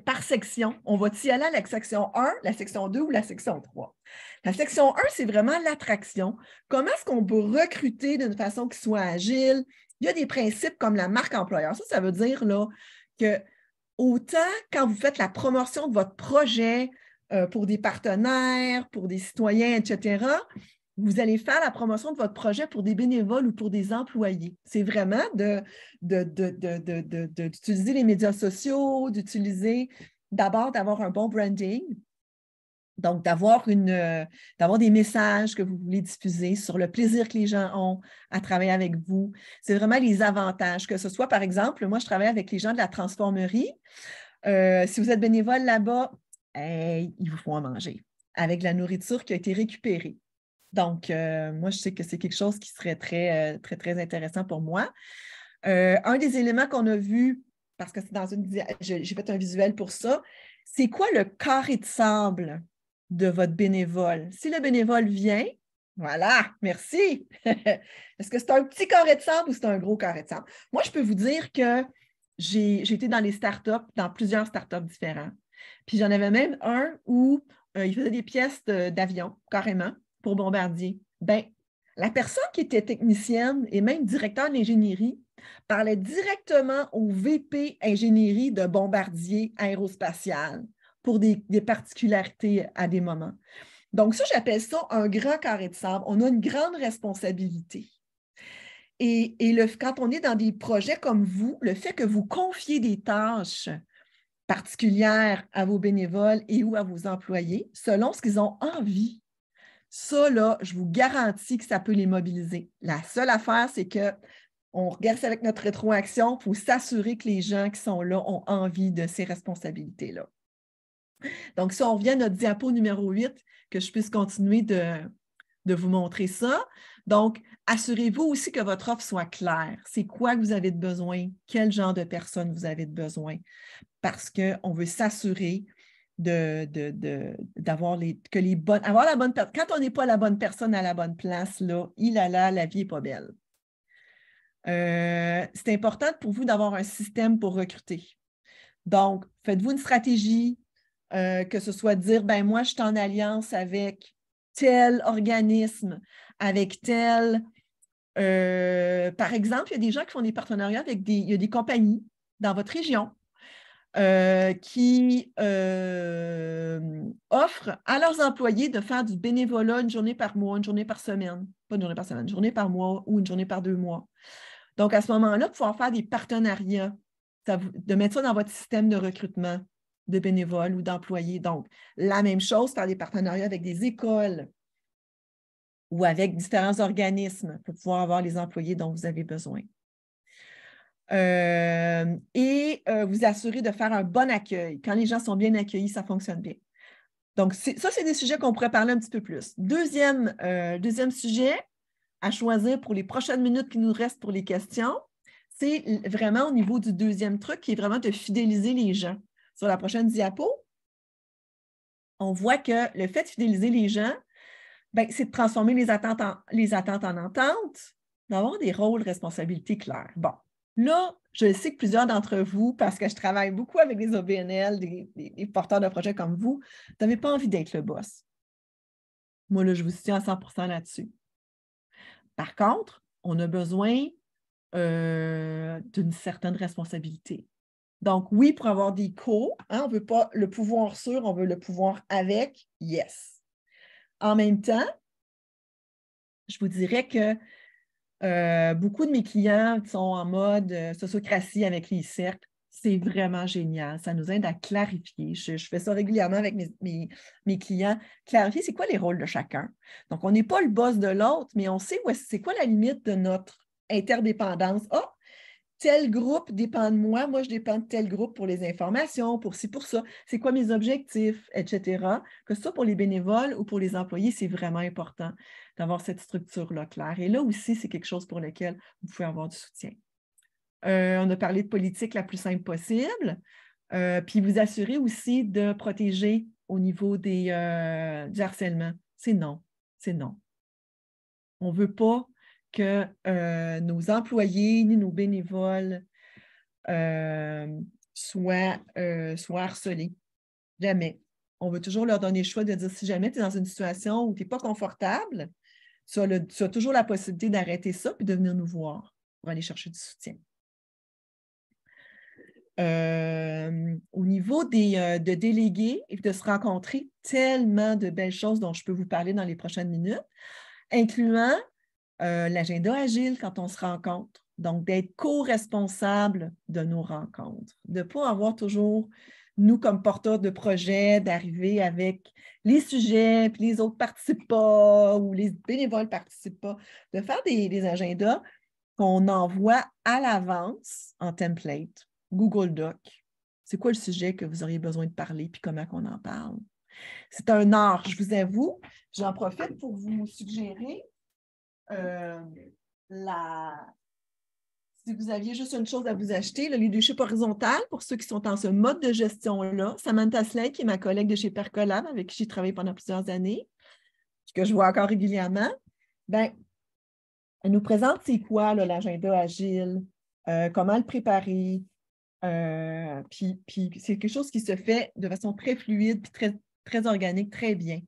par section. On va y aller à la section 1, la section 2 ou la section 3. La section 1, c'est vraiment l'attraction. Comment est-ce qu'on peut recruter d'une façon qui soit agile? Il y a des principes comme la marque employeur. Ça, ça veut dire là, que autant quand vous faites la promotion de votre projet, euh, pour des partenaires, pour des citoyens, etc. Vous allez faire la promotion de votre projet pour des bénévoles ou pour des employés. C'est vraiment d'utiliser de, les médias sociaux, d'utiliser d'abord d'avoir un bon branding, donc, euh, d'avoir des messages que vous voulez diffuser sur le plaisir que les gens ont à travailler avec vous. C'est vraiment les avantages, que ce soit, par exemple, moi, je travaille avec les gens de la transformerie. Euh, si vous êtes bénévole là-bas, hey, ils vous font à manger avec la nourriture qui a été récupérée. Donc, euh, moi, je sais que c'est quelque chose qui serait très, euh, très, très intéressant pour moi. Euh, un des éléments qu'on a vu, parce que c'est dans une. J'ai fait un visuel pour ça, c'est quoi le carré de sable de votre bénévole? Si le bénévole vient, voilà, merci. Est-ce que c'est un petit carré de sable ou c'est un gros carré de sable? Moi, je peux vous dire que j'ai été dans les startups, dans plusieurs startups différents. Puis j'en avais même un où euh, il faisait des pièces d'avion, carrément, pour Bombardier. Bien, la personne qui était technicienne et même directeur d'ingénierie parlait directement au VP ingénierie de Bombardier aérospatial pour des, particularités à des moments. Donc, ça, j'appelle ça un grand carré de sable. On a une grande responsabilité. Et, quand on est dans des projets comme vous, le fait que vous confiez des tâches particulière à vos bénévoles et ou à vos employés, selon ce qu'ils ont envie. Ça, là, je vous garantis que ça peut les mobiliser. La seule affaire, c'est que on regarde ça avec notre rétroaction pour s'assurer que les gens qui sont là ont envie de ces responsabilités-là. Donc, si on revient à notre diapo numéro 8, que je puisse continuer de, de vous montrer ça. Donc, assurez-vous aussi que votre offre soit claire. C'est quoi que vous avez de besoin? Quel genre de personne vous avez de besoin? Parce qu'on veut s'assurer de, d'avoir les, que les bonnes, avoir la bonne Quand on n'est pas la bonne personne à la bonne place, là, il a là, la vie n'est pas belle. Euh, c'est important pour vous d'avoir un système pour recruter. Donc, faites-vous une stratégie, euh, que ce soit dire, ben moi, je suis en alliance avec tel organisme, avec tel... Euh, par exemple, il y a des gens qui font des partenariats avec des, il y a des compagnies dans votre région euh, qui euh, offrent à leurs employés de faire du bénévolat une journée par mois, une journée par semaine, pas une journée par semaine, une journée par mois ou une journée par deux mois. Donc, à ce moment-là, pouvoir faire des partenariats, de mettre ça dans votre système de recrutement de bénévoles ou d'employés. Donc, la même chose, faire des partenariats avec des écoles ou avec différents organismes pour pouvoir avoir les employés dont vous avez besoin. Euh, et euh, vous assurer de faire un bon accueil. Quand les gens sont bien accueillis, ça fonctionne bien. Donc, ça, c'est des sujets qu'on pourrait parler un petit peu plus. Deuxième, euh, deuxième sujet à choisir pour les prochaines minutes qui nous restent pour les questions, c'est vraiment au niveau du deuxième truc qui est vraiment de fidéliser les gens sur la prochaine diapo, on voit que le fait de fidéliser les gens, ben, c'est de transformer les attentes en, les attentes en ententes, d'avoir des rôles, responsabilités clairs. Bon, là, je sais que plusieurs d'entre vous, parce que je travaille beaucoup avec des OBNL, des, porteurs de projets comme vous, vous n'avez pas envie d'être le boss. Moi, là, je vous soutiens à 100 là-dessus. Par contre, on a besoin euh, d'une certaine responsabilité. Donc, oui, pour avoir des co, hein, on ne veut pas le pouvoir sur, on veut le pouvoir avec, yes. En même temps, je vous dirais que euh, beaucoup de mes clients sont en mode Socratie euh, sociocratie avec les cercles. C'est vraiment génial. Ça nous aide à clarifier. Je, fais ça régulièrement avec mes, clients. Clarifier, c'est quoi les rôles de chacun? Donc, on n'est pas le boss de l'autre, mais on sait c'est quoi la limite de notre interdépendance. Ah, tel groupe dépend de moi, moi je dépends de tel groupe pour les informations, pour ci, pour ça, c'est quoi mes objectifs, etc. Que ça pour les bénévoles ou pour les employés, c'est vraiment important d'avoir cette structure-là claire. Et là aussi, c'est quelque chose pour lequel vous pouvez avoir du soutien. Euh, on a parlé de politique la plus simple possible, euh, puis vous assurer aussi de protéger au niveau des, euh, du harcèlement. C'est non, c'est non. On ne veut pas que euh, nos employés ni nos bénévoles euh, euh, soient, harcelés. Jamais. On veut toujours leur donner le choix de dire si jamais tu es dans une situation où tu n'es pas confortable, tu as, toujours la possibilité d'arrêter ça et de venir nous voir pour aller chercher du soutien. au niveau des, de déléguer et de se rencontrer, tellement de belles choses dont je peux vous parler dans les prochaines minutes, incluant euh, l'agenda agile quand on se rencontre. Donc, d'être co-responsable de nos rencontres, de ne pas avoir toujours, nous, comme porteurs de projet, d'arriver avec les sujets, puis les autres ne participent pas, ou les bénévoles ne participent pas, de faire des, agendas qu'on envoie à l'avance en template, Google Doc. C'est quoi le sujet que vous auriez besoin de parler, puis comment qu'on en parle? C'est un art, je vous avoue. J'en profite pour vous suggérer euh, si vous aviez juste une chose à vous acheter, le leadership horizontal, pour ceux qui sont dans ce mode de gestion-là, Samantha Slay, qui est ma collègue de chez Percolab, avec qui j'ai travaillé pendant plusieurs années, que je vois encore régulièrement, ben, elle nous présente c'est quoi l'agenda agile, euh, comment le préparer. Euh, puis, c'est quelque chose qui se fait de façon très fluide, puis très organique, très bien.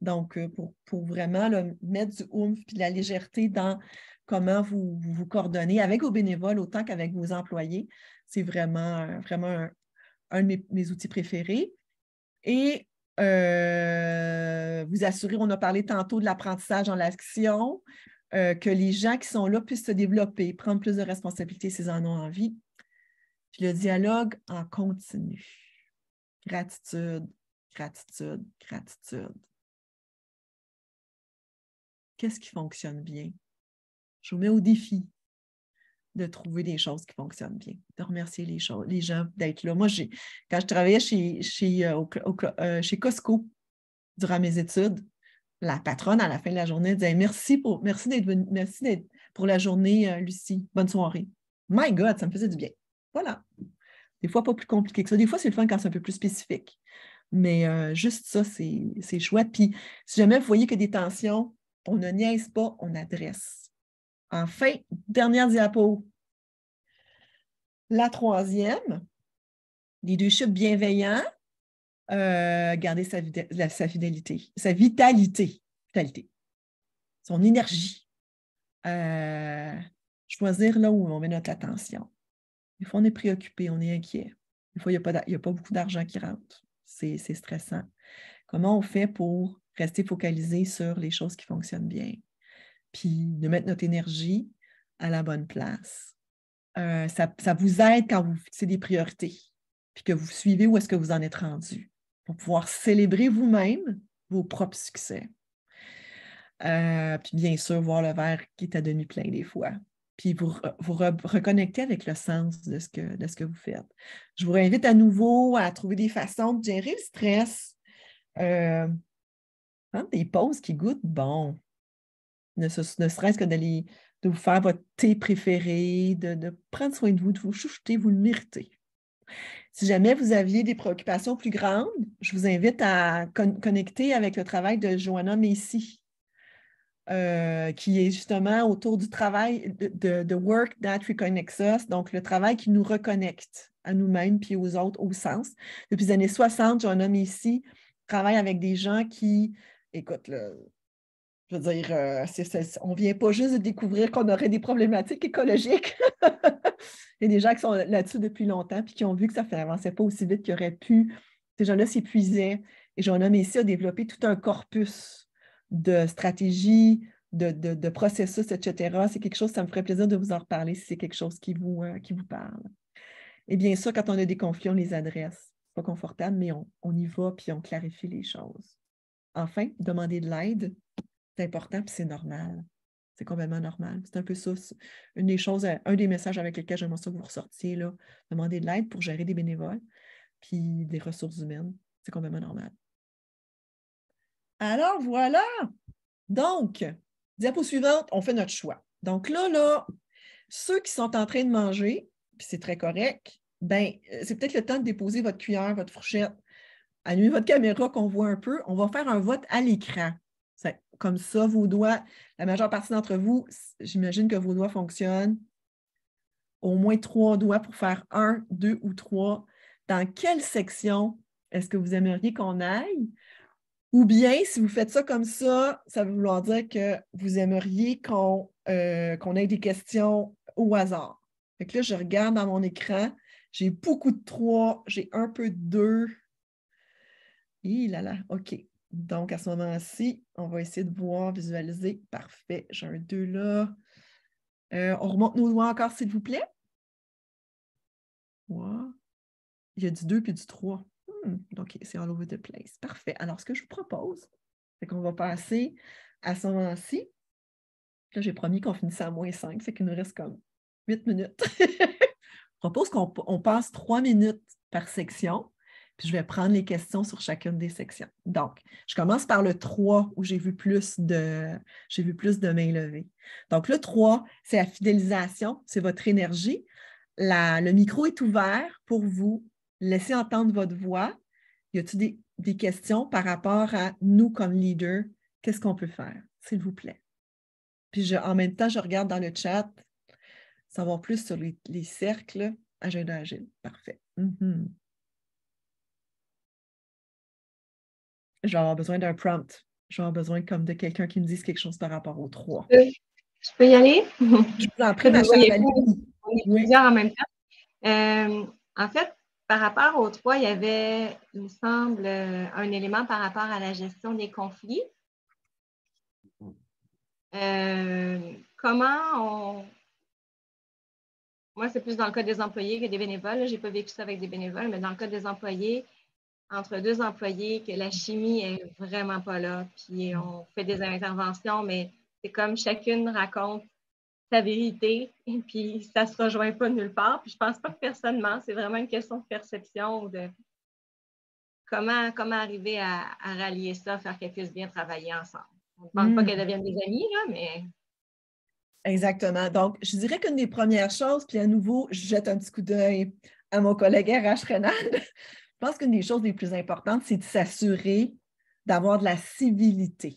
Donc, euh, pour, vraiment mettre du oomph et de la légèreté dans comment vous vous, coordonnez avec vos bénévoles autant qu'avec vos employés, c'est vraiment, vraiment un, de mes, outils préférés. Et euh, vous assurer, on a parlé tantôt de l'apprentissage en l'action, euh, que les gens qui sont là puissent se développer, prendre plus de responsabilités s'ils en ont envie. Puis le dialogue en continu. Gratitude, gratitude, gratitude. Qu'est-ce qui fonctionne bien? Je vous mets au défi de trouver des choses qui fonctionnent bien, de remercier les, les gens d'être là. Moi, quand je travaillais chez, euh, euh, chez, Costco durant mes études, la patronne, à la fin de la journée, disait Merci pour merci merci pour la journée, euh, Lucie. Bonne soirée. My God, ça me faisait du bien. Voilà. Des fois, pas plus compliqué que ça. Des fois, c'est le fun quand c'est un peu plus spécifique. Mais juste ça, c'est chouette. Puis, si jamais vous voyez que des tensions, on ne niaise pas, on adresse. Enfin, dernière diapo. La troisième, deux bienveillant, euh, garder sa, fidélité, sa vitalité, son énergie. Euh, choisir là où on met notre attention. Des fois, on est préoccupé, on est inquiet. Des fois, il n'y a, pas beaucoup d'argent qui rentre. C'est stressant. Comment on fait pour rester focalisé sur les choses qui fonctionnent bien, puis de mettre notre énergie à la bonne place. Euh, ça, vous aide quand vous fixez des priorités, puis que vous suivez où est-ce que vous en êtes rendu, pour pouvoir célébrer vous-même vos propres succès. Euh, puis bien sûr, voir le verre qui est à demi plein des fois. Puis vous, vous reconnecter avec le sens de ce, que, de ce que vous faites. Je vous invite à nouveau à trouver des façons de gérer le stress, euh, des pauses qui goûtent bon. Ne, serait-ce que d'aller de vous faire votre thé préféré, de, prendre soin de vous, de vous chouchouter, vous le méritez. Si jamais vous aviez des préoccupations plus grandes, je vous invite à connecter avec le travail de Joanna Messi, euh, qui est justement autour du travail de, Work That Reconnects Us, donc le travail qui nous reconnecte à nous-mêmes puis aux autres au sens. Depuis les années 60, Joanna Messi travaille avec des gens qui écoute, je veux dire, euh, on ne vient pas juste de découvrir qu'on aurait des problématiques écologiques. Il y a des gens qui sont là-dessus depuis longtemps et qui ont vu que ça n'avançait pas aussi vite y aurait pu. Ces gens-là s'épuisaient. Et j'en ai mis ici à développer tout un corpus de stratégies, de, processus, etc. C'est quelque chose, ça me ferait plaisir de vous en reparler si c'est quelque chose qui vous, euh, qui vous parle. Et bien sûr, quand on a des conflits, on les adresse. Ce n'est pas confortable, mais on, y va puis on clarifie les choses. Enfin, demander de l'aide, c'est important, c'est normal. C'est complètement normal. C'est un peu ça. Une des choses, euh, un des messages avec lesquels j'aimerais ça que vous ressortiez, là, demander de l'aide pour gérer des bénévoles, puis des ressources humaines. C'est complètement normal. Alors voilà. Donc, diapo suivante, on fait notre choix. Donc là, là, ceux qui sont en train de manger, puis c'est très correct, ben, euh, c'est peut-être le temps de déposer votre cuillère, votre fourchette, allumez votre caméra qu'on voit un peu. On va faire un vote à l'écran. Comme ça, vos doigts, la majeure partie d'entre vous, j'imagine que vos doigts fonctionnent. Au moins trois doigts pour faire un, deux ou trois. Dans quelle section est-ce que vous aimeriez qu'on aille? Ou bien, si vous faites ça comme ça, ça veut vouloir dire que vous aimeriez qu'on euh, aille des questions au hasard. Fait là, je regarde dans mon écran, j'ai beaucoup de trois, j'ai un peu de deux, il là là, OK. Donc, à ce moment-ci, on va essayer de voir, visualiser. Parfait, j'ai un 2 là. Euh, on remonte nos doigts encore, s'il vous plaît. Il y a du 2 puis du 3. Donc, hmm, c'est all over the place. Parfait. Alors, ce que je vous propose, c'est qu'on va passer à ce moment-ci. Là, j'ai promis qu'on finissait à moins 5, c'est qu'il nous reste comme 8 minutes. je propose qu'on passe 3 minutes par section puis je vais prendre les questions sur chacune des sections. Donc, je commence par le 3 où j'ai vu plus de j'ai vu plus de mains levées. Donc, le 3, c'est la fidélisation, c'est votre énergie. le micro est ouvert pour vous. Laissez entendre votre voix. Y a-t-il des, questions par rapport à nous comme leader? Qu'est-ce qu'on peut faire, s'il vous plaît? Puis je, en même temps, je regarde dans le chat, savoir plus sur les, cercles. Agenda agile, parfait. Mm-hmm. je vais avoir besoin d'un prompt. Je besoin comme de quelqu'un qui me dise quelque chose par rapport aux trois. je peux y aller? Je vous en prie, ma chère en fait, par rapport aux trois, il y avait, il me semble, euh, un élément par rapport à la gestion des conflits. Euh, comment on. Moi, c'est plus dans le cas des employés que des bénévoles. Je n'ai pas vécu ça avec des bénévoles, mais dans le cas des employés, entre deux employés, que la chimie est vraiment pas là. Puis on fait des interventions, mais c'est comme chacune raconte sa vérité et puis ça se rejoint pas nulle part. Puis je pense pas que personnellement, c'est vraiment une question de perception de comment, arriver à, rallier ça, faire qu'elles puissent bien travailler ensemble. On ne pense pas hmm. qu'elles deviennent des amies, là, mais Exactement. Donc, je dirais qu'une des premières choses, puis à nouveau, je jette un petit coup d'œil à mon collègue RH Renard je pense qu'une des choses les plus importantes, c'est de s'assurer d'avoir de la civilité.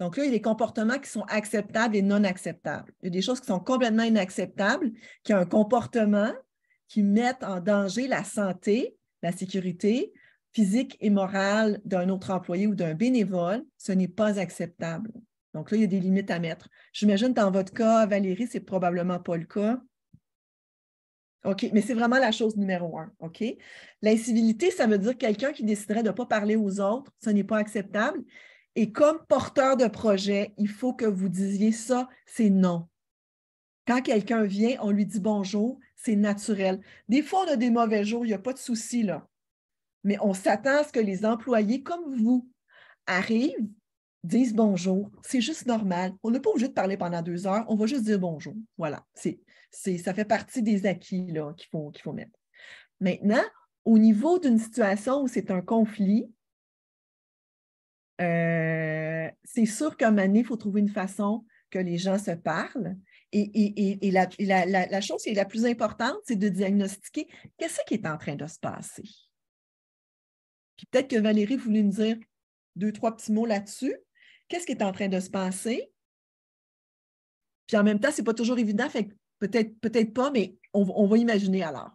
Donc là, il y a des comportements qui sont acceptables et non acceptables. Il y a des choses qui sont complètement inacceptables, qui ont un comportement qui met en danger la santé, la sécurité physique et morale d'un autre employé ou d'un bénévole. Ce n'est pas acceptable. Donc là, il y a des limites à mettre. J'imagine dans votre cas, Valérie, ce n'est probablement pas le cas. OK, mais c'est vraiment la chose numéro un. OK? L'incivilité, ça veut dire quelqu'un qui déciderait de ne pas parler aux autres. Ce n'est pas acceptable. Et comme porteur de projet, il faut que vous disiez ça, c'est non. Quand quelqu'un vient, on lui dit bonjour, c'est naturel. Des fois, on a des mauvais jours, il n'y a pas de souci là. Mais on s'attend à ce que les employés comme vous arrivent, disent bonjour. C'est juste normal. On n'est pas obligé de parler pendant deux heures, on va juste dire bonjour. Voilà, c'est ça fait partie des acquis qu'il faut, faut mettre. Maintenant, au niveau d'une situation où c'est un conflit, euh, c'est sûr qu'à un moment il faut trouver une façon que les gens se parlent. Et, la, chose qui est la plus importante, c'est de diagnostiquer qu'est-ce qui est en train de se passer. peut-être que Valérie voulait nous dire deux, trois petits mots là-dessus. Qu'est-ce qui est en train de se passer? Puis en même temps, ce n'est pas toujours évident. Peut-être peut pas, mais on, on, va imaginer alors.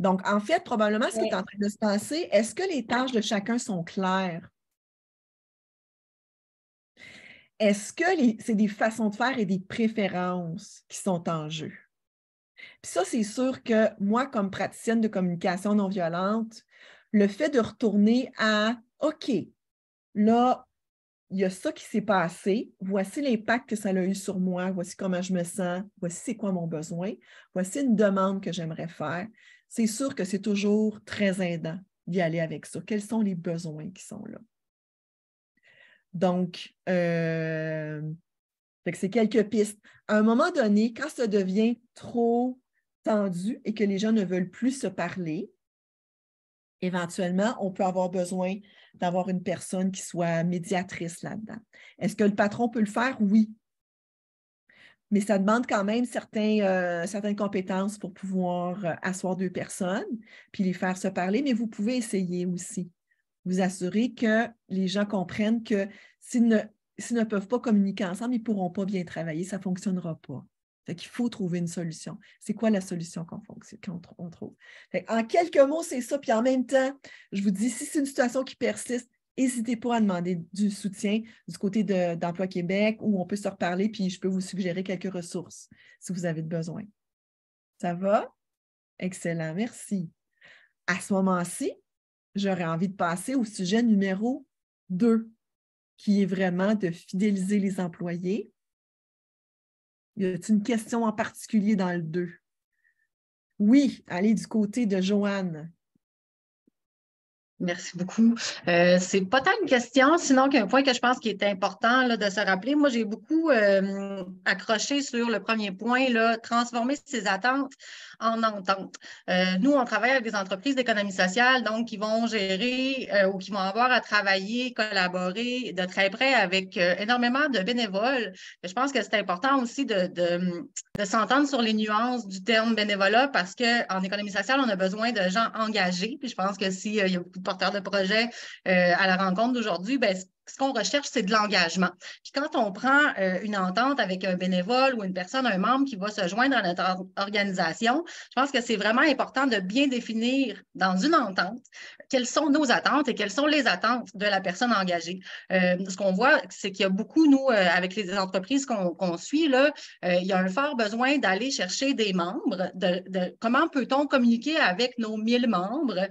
Donc, en fait, probablement, ce qui est en train de se passer, est-ce que les tâches de chacun sont claires? Est-ce que c'est des façons de faire et des préférences qui sont en jeu? Puis ça, c'est sûr que moi, comme praticienne de communication non violente, le fait de retourner à OK, là, il y a ça qui s'est passé, voici l'impact que ça a eu sur moi, voici comment je me sens, voici c'est quoi mon besoin, voici une demande que j'aimerais faire. C'est sûr que c'est toujours très aidant d'y aller avec ça. Quels sont les besoins qui sont là? Donc, euh, c'est quelques pistes. À un moment donné, quand ça devient trop tendu et que les gens ne veulent plus se parler, éventuellement, on peut avoir besoin d'avoir une personne qui soit médiatrice là-dedans. Est-ce que le patron peut le faire? Oui. Mais ça demande quand même euh, certaines compétences pour pouvoir euh, asseoir deux personnes, puis les faire se parler, mais vous pouvez essayer aussi. Vous assurer que les gens comprennent que s'ils ne, s'ils ne peuvent pas communiquer ensemble, ils ne pourront pas bien travailler, ça ne fonctionnera pas. Il qu'il faut trouver une solution. C'est quoi la solution qu'on trouve? en quelques mots, c'est ça. Puis en même temps, je vous dis, si c'est une situation qui persiste, n'hésitez pas à demander du soutien du côté d'Emploi Québec où on peut se reparler, puis je peux vous suggérer quelques ressources si vous avez besoin. Ça va? Excellent, merci. À ce moment-ci, j'aurais envie de passer au sujet numéro 2, qui est vraiment de fidéliser les employés y a une question en particulier dans le 2? Oui, allez du côté de Joanne. Merci beaucoup. Euh, c'est pas tant une question, sinon qu'un point que je pense qui est important de se rappeler. Moi, j'ai beaucoup euh, accroché sur le premier point, là, transformer ses attentes en ententes. Euh, nous, on travaille avec des entreprises d'économie sociale, donc qui vont gérer ou qui vont avoir à travailler, collaborer de très près avec énormément de bénévoles. Je pense que c'est important aussi de, s'entendre sur les nuances du terme bénévolat parce qu'en économie sociale, on a besoin de gens engagés. Puis je pense que s'il y a beaucoup de porteurs de projet euh, à la rencontre d'aujourd'hui, ben, ce qu'on recherche, c'est de l'engagement. Puis quand on prend euh, une entente avec un bénévole ou une personne, un membre qui va se joindre à notre organisation, je pense que c'est vraiment important de bien définir dans une entente quelles sont nos attentes et quelles sont les attentes de la personne engagée. Euh, ce qu'on voit, c'est qu'il y a beaucoup, nous, euh, avec les entreprises qu'on suit, là, il y a un fort besoin d'aller chercher des membres. De, comment peut-on communiquer avec nos 1000 membres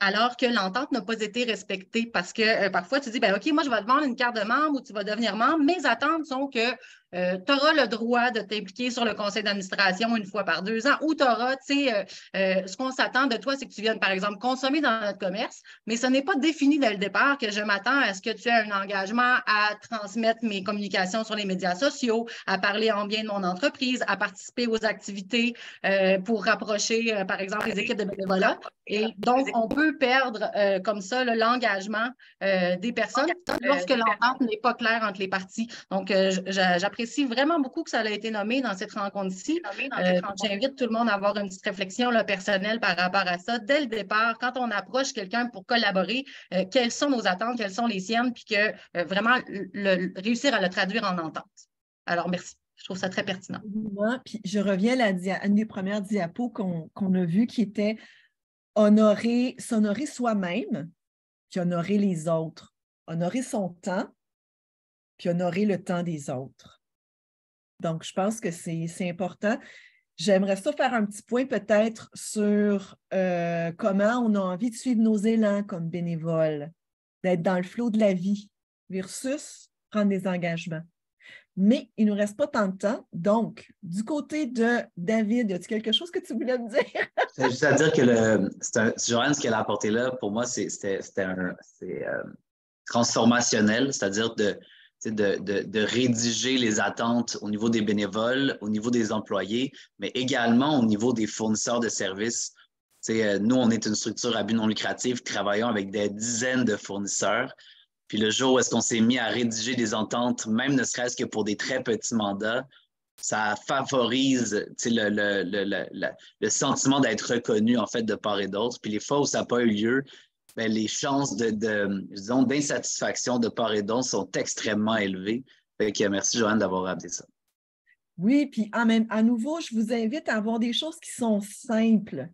alors que l'entente n'a pas été respectée? Parce que parfois, tu dis, ben OK, moi, je vais te vendre une carte de membre ou tu vas devenir membre. Mes attentes sont que euh, tu auras le droit de t'impliquer sur le conseil d'administration une fois par deux ans ou tu auras, tu sais, euh, euh, ce qu'on s'attend de toi, c'est que tu viennes, par exemple, consommer dans notre commerce, mais ce n'est pas défini dès le départ que je m'attends à ce que tu aies un engagement à transmettre mes communications sur les médias sociaux, à parler en bien de mon entreprise, à participer aux activités pour rapprocher, par exemple, les équipes de bénévolat. Et donc, on peut perdre comme ça l'engagement des personnes lorsque l'entente n'est pas claire entre les parties. Donc, j'apprécie Merci vraiment beaucoup que ça a été nommé dans cette euh, rencontre-ci. J'invite tout le monde à avoir une petite réflexion personnelle par rapport à ça. Dès le départ, quand on approche quelqu'un pour collaborer, euh, quelles sont nos attentes, quelles sont les siennes, puis que euh, vraiment réussir à le traduire en entente. Alors, merci. Je trouve ça très pertinent. Moi, puis je reviens à, la une des premières diapos qu'on a vues qui était honorer, s'honorer soi-même, puis honorer les autres, honorer son temps, puis honorer le temps des autres. Donc, je pense que c'est important. J'aimerais ça faire un petit point peut-être sur euh, comment on a envie de suivre nos élans comme bénévoles, d'être dans le flot de la vie versus prendre des engagements. Mais il ne nous reste pas tant de temps. Donc, du côté de David, y a-t-il quelque chose que tu voulais me dire? c'est juste à dire que le, un, Joanne, ce qu'elle a apporté là, pour moi, c'était euh, transformationnel, c'est-à-dire de, de, de, rédiger les attentes au niveau des bénévoles, au niveau des employés, mais également au niveau des fournisseurs de services. Euh, nous, on est une structure à but non lucratif, travaillant avec des dizaines de fournisseurs. Puis le jour où est-ce qu'on s'est mis à rédiger des ententes, même ne serait-ce que pour des très petits mandats, ça favorise le, sentiment d'être reconnu en fait de part et d'autre. Puis les fois où ça n'a pas eu lieu, ben, les chances de, d'insatisfaction de part et d'autre sont extrêmement élevées. merci, Joanne, d'avoir rappelé ça. Oui, puis à, même, à nouveau, je vous invite à avoir des choses qui sont simples.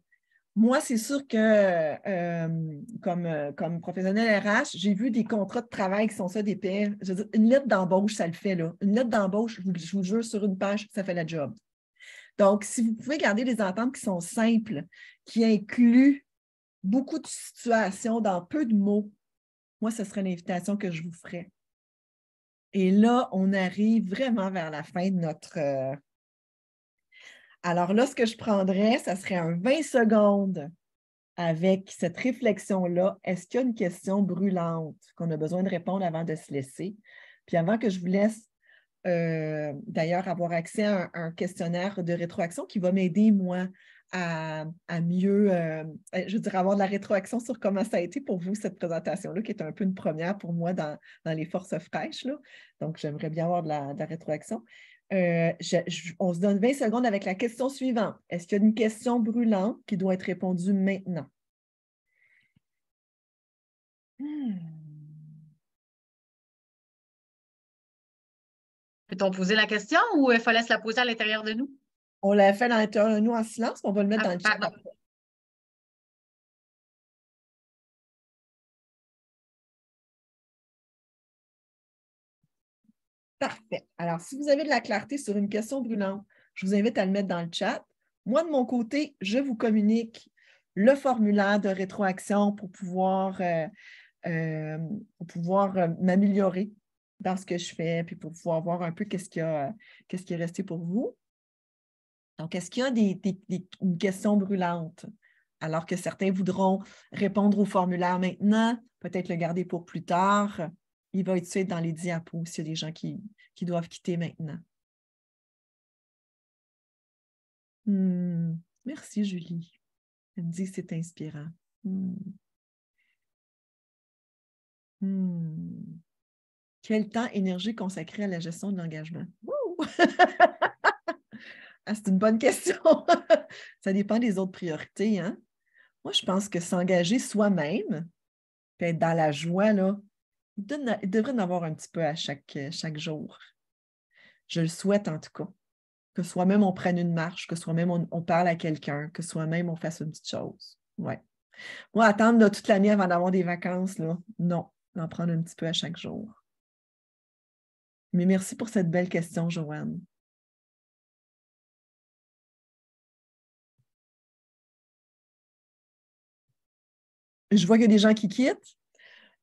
Moi, c'est sûr que euh, comme, euh, comme professionnel RH, j'ai vu des contrats de travail qui sont ça, des pairs. Une lettre d'embauche, ça le fait. Là. Une lettre d'embauche, je, je vous jure, sur une page, ça fait la job. Donc, si vous pouvez garder des ententes qui sont simples, qui incluent beaucoup de situations dans peu de mots, moi, ce serait l'invitation que je vous ferais. Et là, on arrive vraiment vers la fin de notre. Euh, Alors là, ce que je prendrais, ça serait un 20 secondes avec cette réflexion-là. Est-ce qu'il y a une question brûlante qu'on a besoin de répondre avant de se laisser? Puis avant que je vous laisse euh, d'ailleurs avoir accès à un questionnaire de rétroaction qui va m'aider, moi, à, mieux, euh, je veux dire, avoir de la rétroaction sur comment ça a été pour vous, cette présentation-là, qui est un peu une première pour moi dans, les forces fraîches. Là. Donc, j'aimerais bien avoir de la, rétroaction. Euh, on se donne 20 secondes avec la question suivante. Est-ce qu'il y a une question brûlante qui doit être répondue maintenant? Hmm. Peut-on poser la question ou il fallait se la poser à l'intérieur de nous? On l'a fait dans en silence, on va le mettre ah, dans le chat. Parfait. Alors, si vous avez de la clarté sur une question brûlante, je vous invite à le mettre dans le chat. Moi, de mon côté, je vous communique le formulaire de rétroaction pour pouvoir, euh, euh, pouvoir euh, m'améliorer dans ce que je fais, puis pour pouvoir voir un peu qu'est-ce qui, est resté pour vous. Donc, est-ce qu'il y a des, une question brûlante? Alors que certains voudront répondre au formulaire maintenant, peut-être le garder pour plus tard. Il va être suite dans les diapos s'il y a des gens qui, doivent quitter maintenant. Hmm. Merci, Julie. Elle me dit que c'est inspirant. Hmm. Hmm. Quel temps, énergie consacrée à la gestion de l'engagement. Ah, c'est une bonne question. ça dépend des autres priorités. Hein? Moi, je pense que s'engager soi-même, être dans la joie, là, il, devrait en avoir un petit peu à euh, chaque, jour. Je le souhaite en tout cas. Que soi-même on prenne une marche, que soi-même on, parle à quelqu'un, que soi-même on fasse une petite chose. Ouais. Moi, attendre toute l'année avant d'avoir des vacances, là, non, en prendre un petit peu à chaque jour. Mais merci pour cette belle question, Joanne. je vois qu'il y a des gens qui quittent.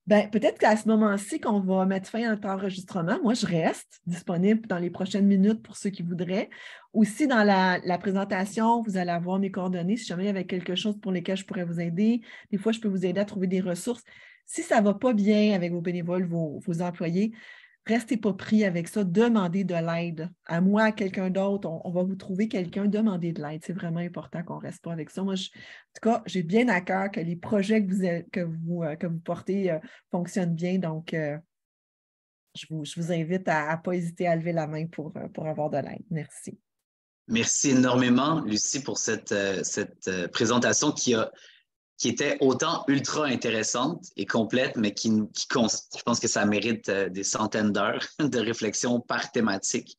Ben, peut-être qu'à ce moment-ci qu'on va mettre fin à notre enregistrement. Moi, je reste disponible dans les prochaines minutes pour ceux qui voudraient. Aussi, dans la, présentation, vous allez avoir mes coordonnées si jamais il y avait quelque chose pour lequel je pourrais vous aider. Des fois, je peux vous aider à trouver des ressources. Si ça ne va pas bien avec vos bénévoles, vos employés, Restez pas pris avec ça. Demandez de l'aide. À moi, à quelqu'un d'autre, on, va vous trouver quelqu'un. Demandez de l'aide. C'est vraiment important qu'on ne reste pas avec ça. Moi, en tout cas, j'ai bien à cœur que les projets que vous, que vous, euh, que vous portez euh, fonctionnent bien. Donc, euh, je, vous, invite à ne pas hésiter à lever la main pour, pour avoir de l'aide. Merci. Merci énormément, Lucie, pour cette, cette présentation qui a qui était autant ultra intéressante et complète, mais qui, qui je pense que ça mérite euh, des centaines d'heures de réflexion par thématique.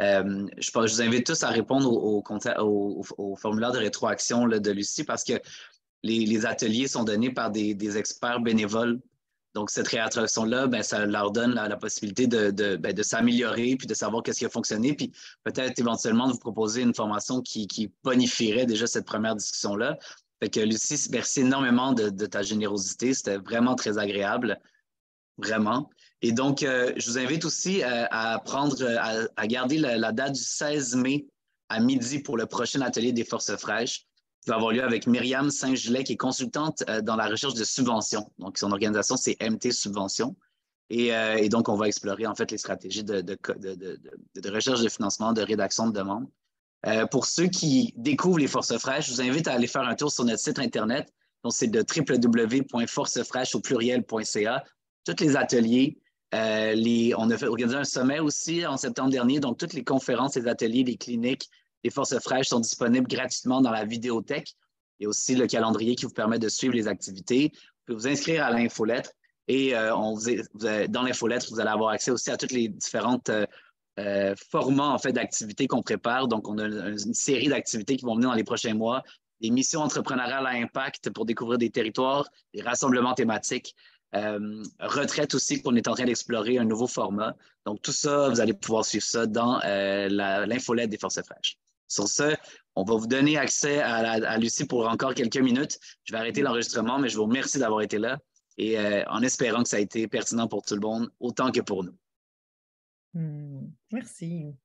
Euh, je, vous invite tous à répondre au, formulaire de rétroaction de Lucie parce que les, ateliers sont donnés par des, experts bénévoles. Donc, cette rétroaction là ben, ça leur donne la, possibilité ben, de, s'améliorer, puis de savoir qu'est-ce qui a fonctionné, puis peut-être éventuellement de vous proposer une formation qui, qui bonifierait déjà cette première discussion-là, Lucie, merci énormément de, ta générosité. C'était vraiment très agréable. Vraiment. Et donc, euh, je vous invite aussi euh, à prendre, euh, à, garder la, date du 16 mai à midi pour le prochain atelier des forces fraîches qui va avoir lieu avec Myriam Saint-Gilet, qui est consultante dans la recherche de subventions. Donc, son organisation, c'est MT Subventions. Et, donc, on va explorer en fait les stratégies de, de recherche de financement, de rédaction de demandes. Euh, pour ceux qui découvrent les forces fraîches, je vous invite à aller faire un tour sur notre site Internet. Donc, c'est de www.forcefraîche au Tous les ateliers, euh, on a organisé un sommet aussi en septembre dernier. Donc, toutes les conférences, les ateliers, les cliniques, les forces fraîches sont disponibles gratuitement dans la vidéothèque. a aussi le calendrier qui vous permet de suivre les activités. Vous pouvez vous inscrire à l'infolettre et euh, on dans l'infolettre, vous allez avoir accès aussi à toutes les différentes formats euh, format en fait d'activités qu'on prépare. Donc, on a une série d'activités qui vont venir dans les prochains mois. Des missions entrepreneuriales à impact pour découvrir des territoires, des rassemblements thématiques, euh, retraite aussi qu'on est en train d'explorer un nouveau format. Donc, tout ça, vous allez pouvoir suivre ça dans euh, l'infolette des Forces fraîches. Sur ce, on va vous donner accès à, Lucie pour encore quelques minutes. Je vais arrêter l'enregistrement, mais je vous remercie d'avoir été là et euh, en espérant que ça a été pertinent pour tout le monde autant que pour nous. Mmh, merci.